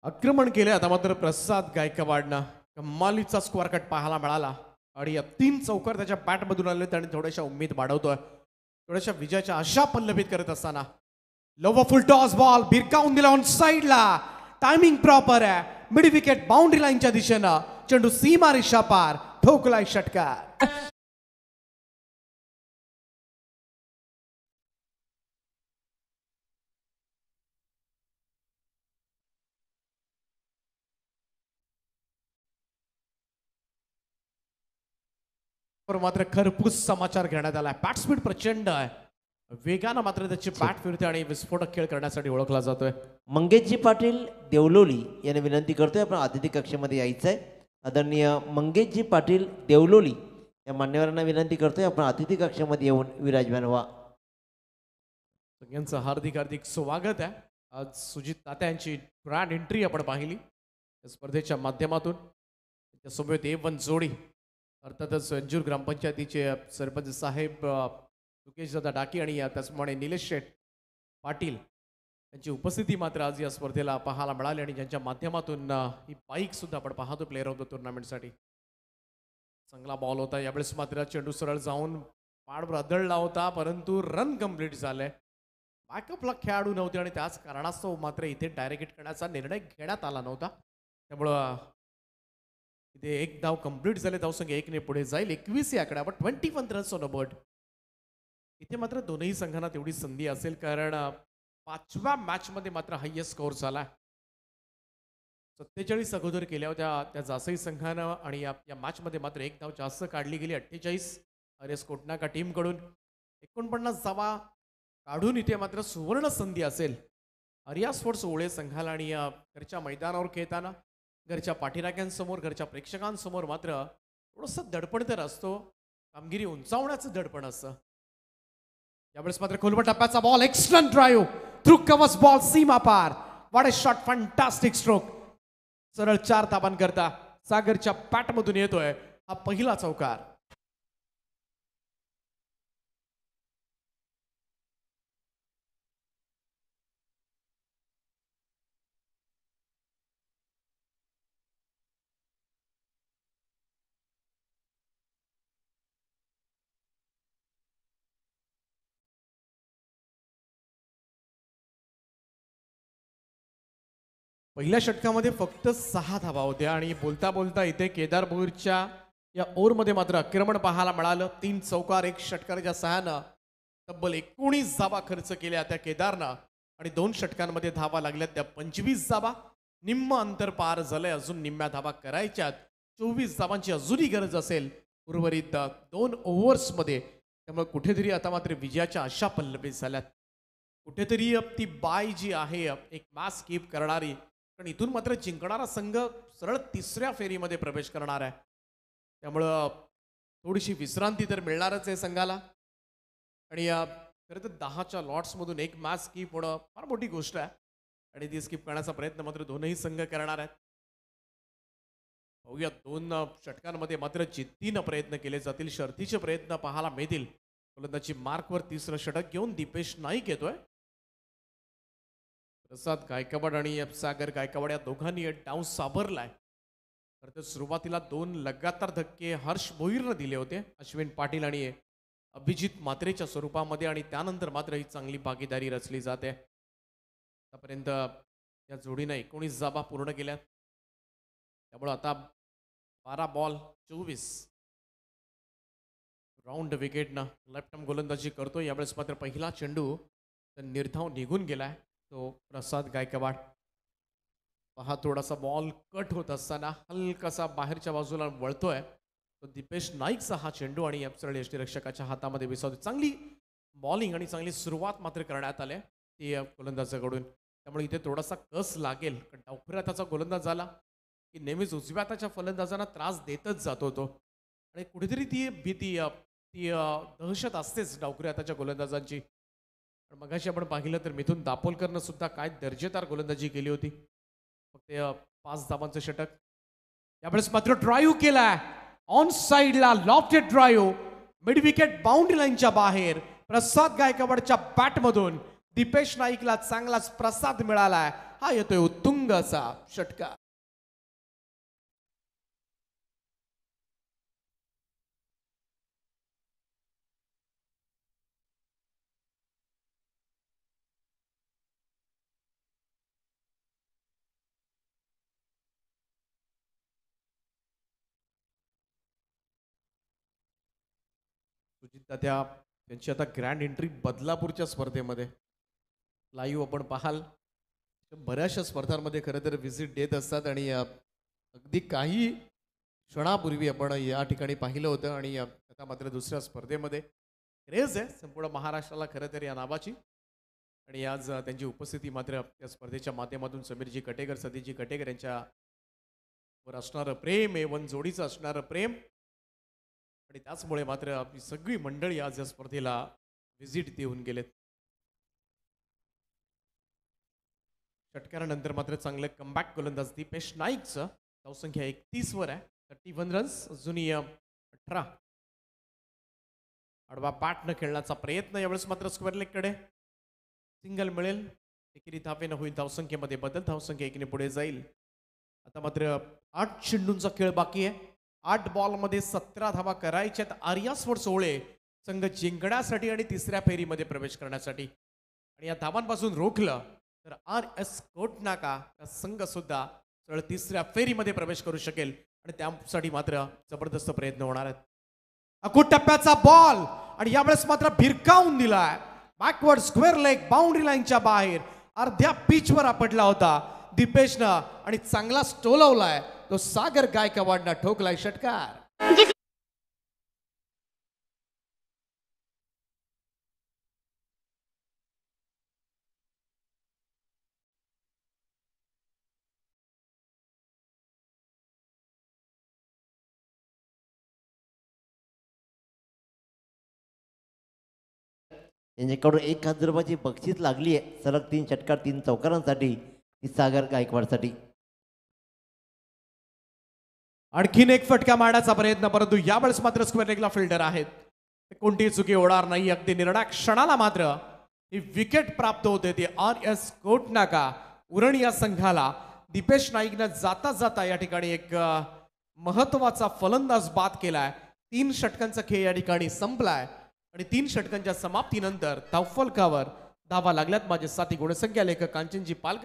आक्रमण केले आता मात्र प्रसाद गायकवाडनं कमालीचा स्कोअर कट पाहायला मिळाला आणि या तीन चौकर त्याच्या बॅटमधून आले आणि थोड्याशा उमेद वाढवतोय थोड्याशा विजयाच्या आशा पल्लवित करत असताना लवफुल टॉस बॉल भिरकावून दिला ऑन साईडला टायमिंग प्रॉपर आहे मिड विकेट बाउंड्री लाईनच्या दिशेनं चेंडू सीमा पार ठोकलाय षटकार मात्र खरपूस समाचार घेण्यात आला बॅट स्पीड प्रचंड आहे वेगानं मात्र त्याची बॅट फिरते आणि विस्फोटक खेळ करण्यासाठी ओळखला जातोय मंगेशजी पाटील देवलोली यांनी विनंती करतोय आपण अतिथी कक्षेमध्ये यायचं आहे आदरणीय मंगेशजी पाटील देवलोली या मान्यवरांना विनंती करतोय आपण अतिथी कक्षामध्ये येऊन विराजमान व्हा सगळ्यांचं हार्दिक हार्दिक स्वागत आहे आज सुजित तात्या यांची ग्रँड एंट्री आपण पाहिली स्पर्धेच्या माध्यमातून त्यासोबत ए वन जोडी अर्थातच अंजूर ग्रामपंचायतीचे सरपंच साहेब दादा डाकी आणि त्याचप्रमाणे निलेश शेठ पाटील यांची उपस्थिती मात्र आज या स्पर्धेला पाहायला मिळाली आणि ज्यांच्या माध्यमातून ही बाईकसुद्धा आपण पाहतो प्लेअर ऑफ द टुर्नामेंटसाठी चांगला बॉल होता यावेळेस मात्र चेंडू सरळ जाऊन पाड रदळला होता परंतु रन कम्प्लीट झालंय बॅकअपला खेळाडू नव्हते आणि त्याच कारणास्तव मात्र इथे डायरेक्ट करण्याचा निर्णय घेण्यात आला नव्हता त्यामुळं इथे एक धाव कंप्लीट झाले धाव संख्या एकने पुढे जाईल एकवीस या आकडा but twenty one runs on board इथे मात्र दोनही संघांना तेवढी संधी असेल कारण पाचव्या मॅचमध्ये मात्र हायएस्ट स्कोअर झाला सत्तेचाळीस अगोदर केल्या होत्या त्या जासई संघानं आणि या या मॅचमध्ये मात्र एक धाव जास्त काढली गेली अठ्ठेचाळीस अरेस कोटनाका टीमकडून एकोणपन्नास धावा काढून इथे मात्र सुवर्ण संधी असेल अर्या स्पोर्ट्स ओळे संघाला आणि घरच्या मैदानावर खेळताना घरच्या पाठीराक्यांसमोर घरच्या प्रेक्षकांसमोर मात्र थोडंसं दडपण तर असतो कामगिरी उंचावण्याचं दडपण असतं यावेळेस मात्र खोलवर टप्प्याचा ball excellent drive through covers ball सीमा पार ए शॉट फंटास्टिक स्ट्रोक सरळ चार ताबांकरता सागरच्या पॅटमधून येतोय हा पहिला चौकार पहिल्या षटकामध्ये फक्त सहा धावा होत्या आणि बोलता बोलता इथे केदार भोईरच्या या ओव्हरमध्ये मात्र आक्रमण पाहायला मिळालं तीन चौकार एक षटकाराच्या सहानं तब्बल एकोणीस जाबा खर्च केल्या त्या केदारनं आणि दोन षटकांमध्ये धावा लागल्या त्या पंचवीस जाबा निम्म अंतर पार झालंय अजून निम्म्या धावा करायच्यात चोवीस जाबांची अजूनही गरज असेल उर्वरित दोन ओव्हर्समध्ये त्यामुळे कुठेतरी आता मात्र विजयाच्या आशा पल्लवी झाल्यात कुठेतरी ती बाय जी आहे एक मास्किप कीप करणारी पण इथून मात्र जिंकणारा संघ सरळ तिसऱ्या फेरीमध्ये प्रवेश करणार आहे त्यामुळं थोडीशी विश्रांती तर मिळणारच आहे संघाला आणि खरं तर दहाच्या लॉट्समधून एक मॅच स्कीप होणं फार मोठी गोष्ट आहे आणि ती स्किप करण्याचा प्रयत्न मात्र दोनही संघ करणार आहेत या दोन षटकांमध्ये मात्र जिद्दीनं प्रयत्न केले जातील शर्तीचे प्रयत्न पाहायला मिळतील फलंदाजी मार्कवर तिसरं षटक घेऊन दीपेश नाईक येतोय प्रसाद गायकवाड आणि सागर गायकवाड या दोघांनी डाव साबरलाय तर सुरुवातीला दोन लगातार धक्के हर्ष भोईरनं दिले होते अश्विन पाटील आणि अभिजित मात्रेच्या स्वरूपामध्ये आणि त्यानंतर मात्र ही चांगली भागीदारी रचली जाते आतापर्यंत या जोडीनं एकोणीस जाबा पूर्ण केल्या त्यामुळं आता बारा बॉल चोवीस राऊंड विकेटनं लेफ्ट गोलंदाजी करतो यावेळेस मात्र पहिला चेंडू तर निर्धाव निघून गेला आहे तो प्रसाद गायकवाड पहा थोडासा बॉल कट होत असताना हलकासा बाहेरच्या बाजूला वळतोय तो दिपेश नाईकचा हा चेंडू आणि टी रक्षकाच्या हातामध्ये विसरतो चांगली बॉलिंग आणि चांगली सुरुवात मात्र करण्यात आली ती गोलंदाजाकडून त्यामुळे इथे थोडासा कस लागेल पण त्याचा गोलंदाज झाला की नेहमीच उजव्याताच्या फलंदाजांना त्रास देतच जातो तो आणि कुठेतरी ती भीती ती दहशत असतेच डावखऱ्या आताच्या गोलंदाजांची पण मगाशी आपण पाहिलं तर मिथून दापोलकरनं सुद्धा काय दर्जेदार गोलंदाजी केली होती फक्त पाच धावांचं षटक यावेळेस मात्र ड्राईव्ह केलाय ऑन साईडला lofted drive mid wicket boundary लाईनच्या बाहेर प्रसाद गायकवाडच्या बॅटमधून दीपेश नाईकला चांगलाच प्रसाद मिळालाय हा येतोय उत्तुंग असा षटका सुजिता त्या त्यांची आता ग्रँड एंट्री बदलापूरच्या स्पर्धेमध्ये लाईव्ह आपण पाहाल बऱ्याचशा स्पर्धांमध्ये खरं तर व्हिजिट देत असतात आणि अगदी काही क्षणापूर्वी आपण या ठिकाणी पाहिलं होतं आणि आता मात्र दुसऱ्या स्पर्धेमध्ये क्रेज आहे संपूर्ण महाराष्ट्राला खरं तर या नावाची आणि आज त्यांची उपस्थिती मात्र या स्पर्धेच्या माध्यमातून समीरजी कटेकर सतीजी कटेकर यांच्या वर असणारं प्रेम ए वन जोडीचं असणारं प्रेम आणि त्याचमुळे मात्र आपली सगळी मंडळी आज या स्पर्धेला व्हिजिट देऊन गेलेत षटकारानंतर मात्र चांगलं कमबॅक गोलंदाज दीपेश नाईकचं धावसंख्या वर आहे थर्टी वन रन्स जुनी अठरा आडवा पाठ न खेळण्याचा प्रयत्न यावेळेस मात्र स्क्वेअर लेगकडे सिंगल मिळेल एकेरी धावे न होईल धावसंख्येमध्ये बदल धावसंख्या एकीने पुढे जाईल आता मात्र आठ चेंडूंचा खेळ बाकी आहे आठ बॉलमध्ये सतरा धावा करायच्यात आर्यास्वर सोहळे संघ जिंकण्यासाठी आणि तिसऱ्या फेरीमध्ये प्रवेश करण्यासाठी आणि या धावांपासून रोखलं तर आर एस कोटनाका संघ सुद्धा सरळ तिसऱ्या फेरीमध्ये प्रवेश करू शकेल आणि त्यासाठी मात्र जबरदस्त प्रयत्न होणार आहेत अकूट टप्प्याचा बॉल आणि यावेळेस मात्र भिरकावून दिलाय बॅकवर्ड स्क्वेअर लेग बाउंड्री लाईनच्या बाहेर अर्ध्या पिचवर आपटला होता दिपेशनं आणि चांगला स्टोलवलाय तो सागर गायकवाडना ठोकलाय षटकार त्यांच्याकडून एक हजार रुपयाची बक्षीस लागली आहे सलग तीन षटकार तीन चौकारांसाठी सागर गायकवाडसाठी आणखीन एक फटका मारण्याचा प्रयत्न परंतु यावेळेस मात्र स्क्वेअर लेगला फिल्डर आहेत कोणतीही चुकी होणार नाही अगदी निर्णायक क्षणाला मात्र ही विकेट प्राप्त होते ती आर एस कोटनाका उरण या संघाला दीपेश नाईकनं जाता जाता या ठिकाणी एक महत्वाचा फलंदाज बाद केलाय तीन षटकांचा खेळ या ठिकाणी संपलाय आणि तीन षटकांच्या समाप्तीनंतर धावफलकावर धावा लागल्यात माझे साथी गुणसंख्या लेखक कांचनजी पालकर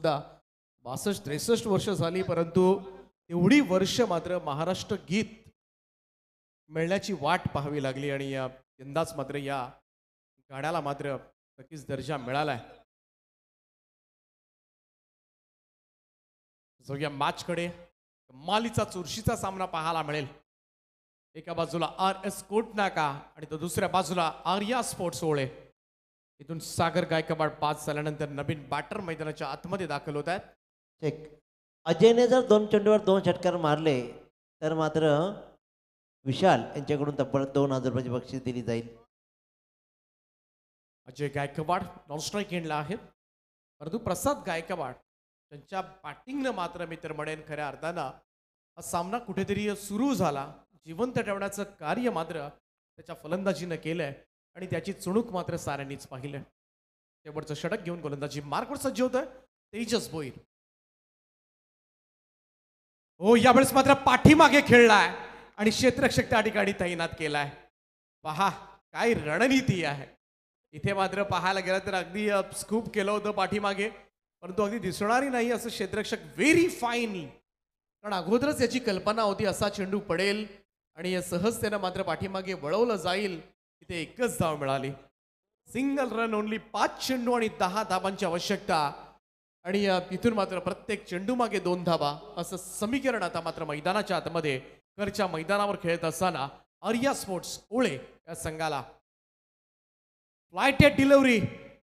सुद्धा बासष्ट त्रेसष्ट वर्ष झाली परंतु एवढी वर्ष मात्र महाराष्ट्र गीत मिळण्याची वाट पाहावी लागली आणि या यंदाच मात्र या गाण्याला मात्र नक्कीच दर्जा मिळाला आहे जो या मॅचकडे मालीचा चुरशीचा सामना पाहायला मिळेल एका बाजूला आर एस कोटनाका आणि तो दुसऱ्या बाजूला आर्या स्पोर्ट्स ओळे इथून सागर गायकवाड पास झाल्यानंतर नवीन बॅटर मैदानाच्या आतमध्ये दाखल होत आहेत चेक अजयने जर दोन चेंडूवर दोन षटकार मारले तर मात्र विशाल यांच्याकडून तब्बल दोन हजार रुपयाची बक्षीस दिली जाईल अजय गायकवाड स्ट्राईक एंडला आहे परंतु प्रसाद गायकवाड त्यांच्या बॅटिंगनं मात्र मी तर खऱ्या अर्थानं हा सामना कुठेतरी सुरू झाला जिवंत ठेवण्याचं कार्य मात्र त्याच्या फलंदाजीनं आहे आणि त्याची चुणूक मात्र साऱ्यांनीच पाहिलं शेवटचं षटक घेऊन गोलंदाजी मार्कवर सज्ज होतं तेजस बोईल हो यावेळेस मात्र पाठीमागे खेळलाय आणि क्षेत्रक्षक त्या ठिकाणी तैनात केलाय पहा काय रणनीती आहे इथे मात्र पाहायला गेलं तर अगदी स्कूप केलं होतं पाठीमागे परंतु अगदी दिसणारी नाही असं क्षेत्रक्षक व्हेरी फाईन कारण अगोदरच याची कल्पना होती असा चेंडू पडेल आणि सहजतेनं मात्र पाठीमागे वळवलं जाईल इथे एकच धाव मिळाली सिंगल रन ओनली पाच चेंडू आणि दहा धाबांची आवश्यकता आणि तिथून मात्र प्रत्येक चेंडू मागे दोन धाबा असं समीकरण आता मात्र मैदानाच्या आतमध्ये घरच्या मैदानावर खेळत असताना आर्या स्पोर्ट्स ओळे या संघाला फ्लायट डिलिव्हरी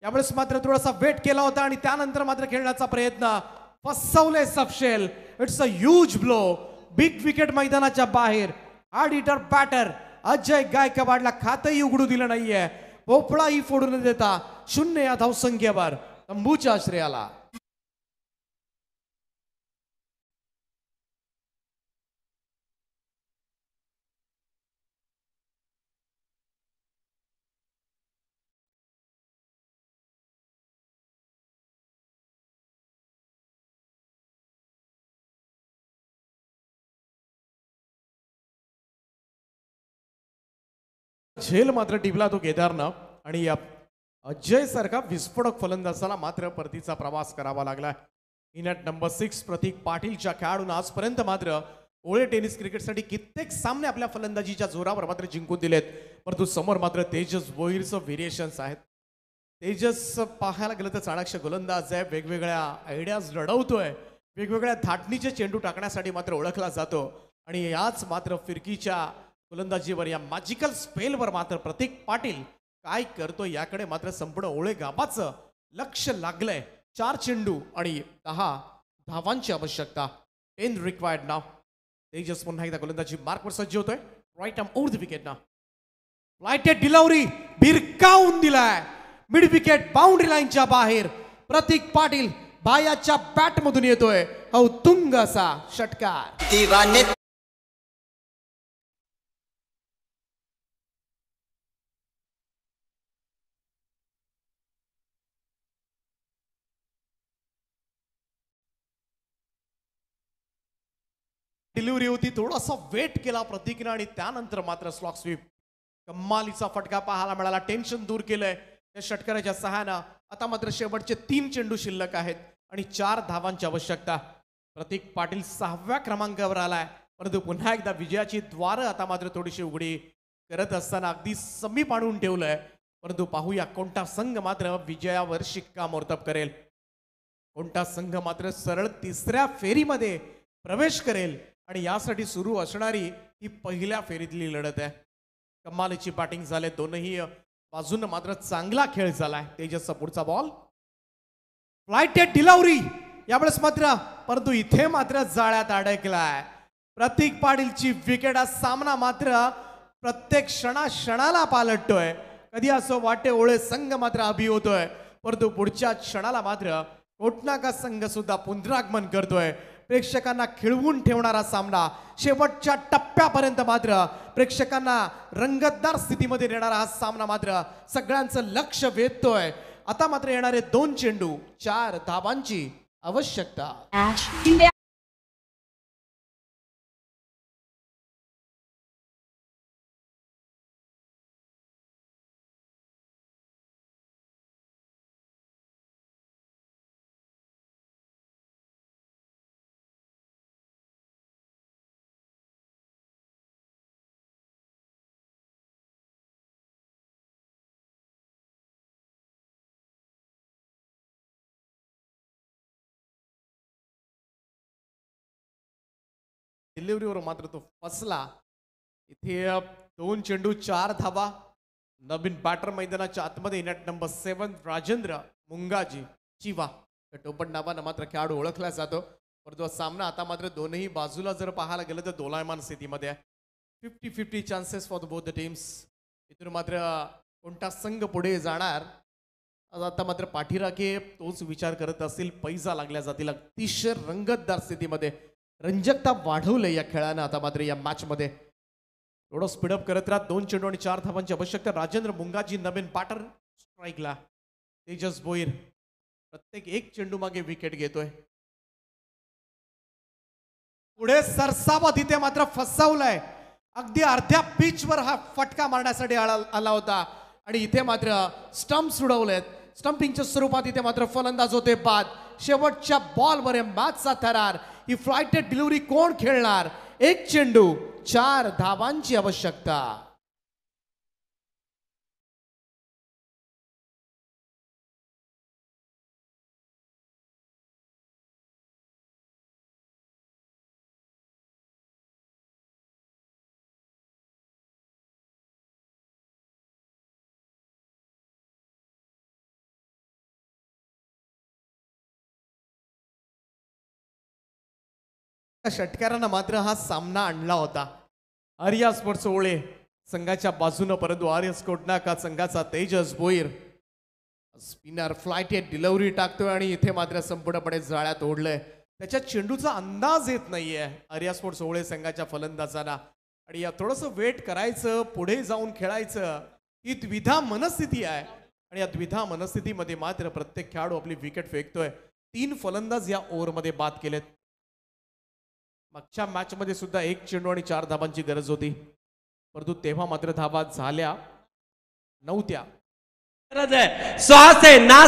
यावेळेस मात्र थोडासा वेट केला होता आणि त्यानंतर मात्र खेळण्याचा प्रयत्न फसवले सफशेल it's a huge blow big wicket मैदानाच्या बाहेर हार्ड इटर बॅटर अजय गायकवाडला खातही उघडू दिलं नाहीये पोपळाही फोडून देता शून्य या धावसंख्येवर तंबूच्या आश्रयाला झेल मात्र टिपला तो केदारनं आणि या सारखा विस्फोटक फलंदाजाला मात्र परतीचा प्रवास करावा लागला ॲट नंबर सिक्स प्रतीक पाटीलच्या खेळाडून आजपर्यंत मात्र ओळे टेनिस क्रिकेटसाठी कित्येक सामने आपल्या फलंदाजीच्या जोरावर मात्र जिंकून दिलेत परंतु समोर मात्र तेजस बोईरचं व्हेरिएशन्स आहेत तेजस पाहायला गेलं तर चाणाक्ष गोलंदाज आहे वेगवेगळ्या आयडियाज लढवतोय वेगवेगळ्या थाटणीचे चेंडू टाकण्यासाठी मात्र ओळखला जातो आणि याच मात्र फिरकीच्या गोलंदाजीवर या मॅजिकल स्पेलवर मात्र प्रतीक पाटील काय करतो याकडे मात्र संपूर्ण ओळे गाबाचं लक्ष लागलंय चार चेंडू आणि दहा धावांची आवश्यकता एन रिक्वायर्ड नाव तेजस पुन्हा एकदा गोलंदाजी मार्कवर सज्ज होतोय राईट आम ओव्हर विकेट ना लायटेड डिलावरी भिरकावून दिलाय मिड विकेट बाउंड्री लाईनच्या बाहेर प्रतीक पाटील बायाच्या बॅटमधून येतोय औतुंग असा षटकार डिलिव्हरी होती थोडासा वेट केला प्रतीकनं आणि त्यानंतर मात्र स्लॉक स्वीप कम्मालीचा फटका पाहायला मिळाला टेन्शन दूर केलंय त्या षटकाराच्या सहाना आता मात्र शेवटचे तीन चेंडू शिल्लक आहेत आणि चार धावांची आवश्यकता प्रतीक पाटील सहाव्या क्रमांकावर आलाय परंतु पुन्हा एकदा विजयाची द्वारं आता मात्र थोडीशी उघडी करत असताना अगदी समीप आणून ठेवलंय परंतु पाहूया कोणता संघ मात्र विजयावर शिक्कामोर्तब करेल कोणता संघ मात्र सरळ तिसऱ्या फेरीमध्ये प्रवेश करेल आणि यासाठी सुरू असणारी ही पहिल्या फेरीतली लढत आहे कमालीची बॅटिंग झाले दोनही बाजून मात्र चांगला खेळ झालाय तेजसचा पुढचा बॉल फ्लाइट ते डिलावरी यावेळेस मात्र परंतु इथे मात्र जाळ्यात अडकलाय प्रतीक पाटीलची विकेट हा सामना मात्र प्रत्येक क्षणा क्षणाला पालटतोय कधी असं वाटे ओळे संघ मात्र अभि होतोय परंतु पुढच्या क्षणाला मात्र कोटनाका संघ सुद्धा पुनरागमन करतोय प्रेक्षकांना खिळवून ठेवणारा सामना शेवटच्या टप्प्यापर्यंत मात्र प्रेक्षकांना रंगतदार स्थितीमध्ये नेणारा हा सामना मात्र सगळ्यांचं लक्ष वेधतोय आता मात्र येणारे दोन चेंडू चार धाबांची आवश्यकता डिलिव्हरीवर मात्र तो फसला इथे दोन चेंडू चार धावा नवीन बॅटर मैदानाच्या आतमध्ये in at number seven Rajendra Mungaji चिवा या टोपण नावानं मात्र खेळाडू ओळखला जातो परंतु सामना आता मात्र दोनही बाजूला जर पाहायला गेलं तर दोलायमान स्थितीमध्ये आहे fifty fifty chances for the both the teams इथून मात्र कोणता संघ पुढे जाणार आता मात्र पाठीराखे तोच विचार करत असतील पैसा लागल्या जातील अतिशय रंगतदार स्थितीमध्ये रंजकता वाढवलं या खेळानं आता मात्र या मॅचमध्ये थोडं स्पीडअप करत राहत दोन चेंडू आणि चार धावांची आवश्यकता राजेंद्र मुंगाजी नवीन पाटर स्ट्राईकला तेजस बोईर प्रत्येक एक चेंडू मागे विकेट घेतोय पुढे सरसावा तिथे मात्र फसावलाय अगदी अर्ध्या पिचवर हा फटका मारण्यासाठी आला होता आणि इथे मात्र स्टम्प उडवलेत स्टंपिंगच्या स्वरूपात इथे मात्र फलंदाज होते बाद शेवटच्या बॉलवर मॅचचा थरार ही फ्लायटेड डिलिव्हरी कोण खेळणार एक चेंडू चार धावांची आवश्यकता षटकारानं मात्र हा सामना आणला होता आर्या स्पोर्ट्स ओळे संघाच्या बाजूनं परंतु आर्य का संघाचा तेजस बोईर स्पिनर येत डिलिव्हरी टाकतोय आणि इथे मात्र संपूर्णपणे जाळ्यात ओढलंय त्याच्या चेंडूचा अंदाज येत नाहीये आर्या स्पोर्ट्स ओळे संघाच्या फलंदाजाला आणि या थोडस वेट करायचं पुढे जाऊन खेळायचं ही द्विधा मनस्थिती आहे आणि या द्विधा मनस्थितीमध्ये मात्र प्रत्येक खेळाडू आपली विकेट फेकतोय तीन फलंदाज या ओव्हरमध्ये बाद केलेत मागच्या मॅचमध्ये सुद्धा एक चेंडू आणि चार धाबांची गरज होती परंतु तेव्हा मात्र धाबा झाल्या नव्हत्या गरज आहे आहे ना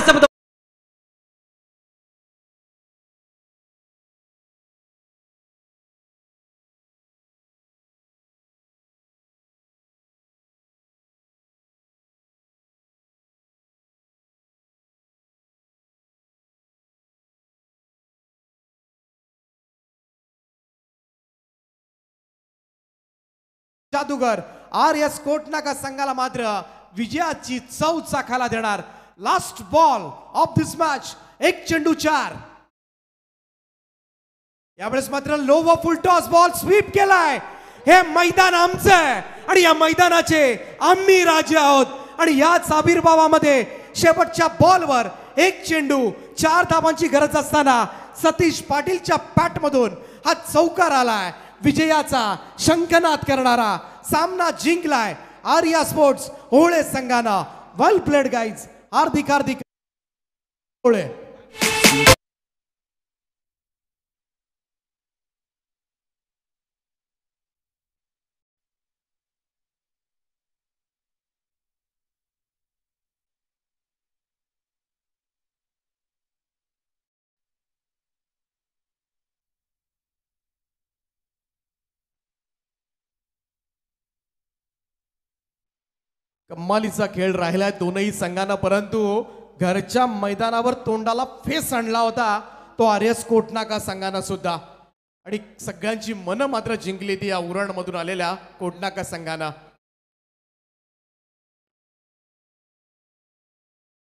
जादूगर आर एस कोटनाका संघाला मात्र विजयाची चव चाखायला देणार last ball of this match एक चेंडू चार यावेळेस मात्र लो व फुल टॉस बॉल स्वीप केलाय हे मैदान आमचं आहे आणि या मैदानाचे आम्ही राजे आहोत आणि या याच मध्ये शेवटच्या बॉलवर एक चेंडू चार धाबांची गरज असताना सतीश पाटीलच्या पॅट मधून हा चौकार आलाय विजयाचा शंखनाद करणारा सामना जिंकलाय आर्या स्पोर्ट्स होळे संघाना वेल प्लेड गाईज हार्दिक हार्दिक होळे कम्मालीचा खेळ राहिलाय दोनही संघांना परंतु घरच्या मैदानावर तोंडाला फेस आणला होता तो आर्यस कोटनाका संघांना सुद्धा आणि सगळ्यांची मनं मात्र जिंकली ती या उरणमधून आलेल्या कोटनाका संघांना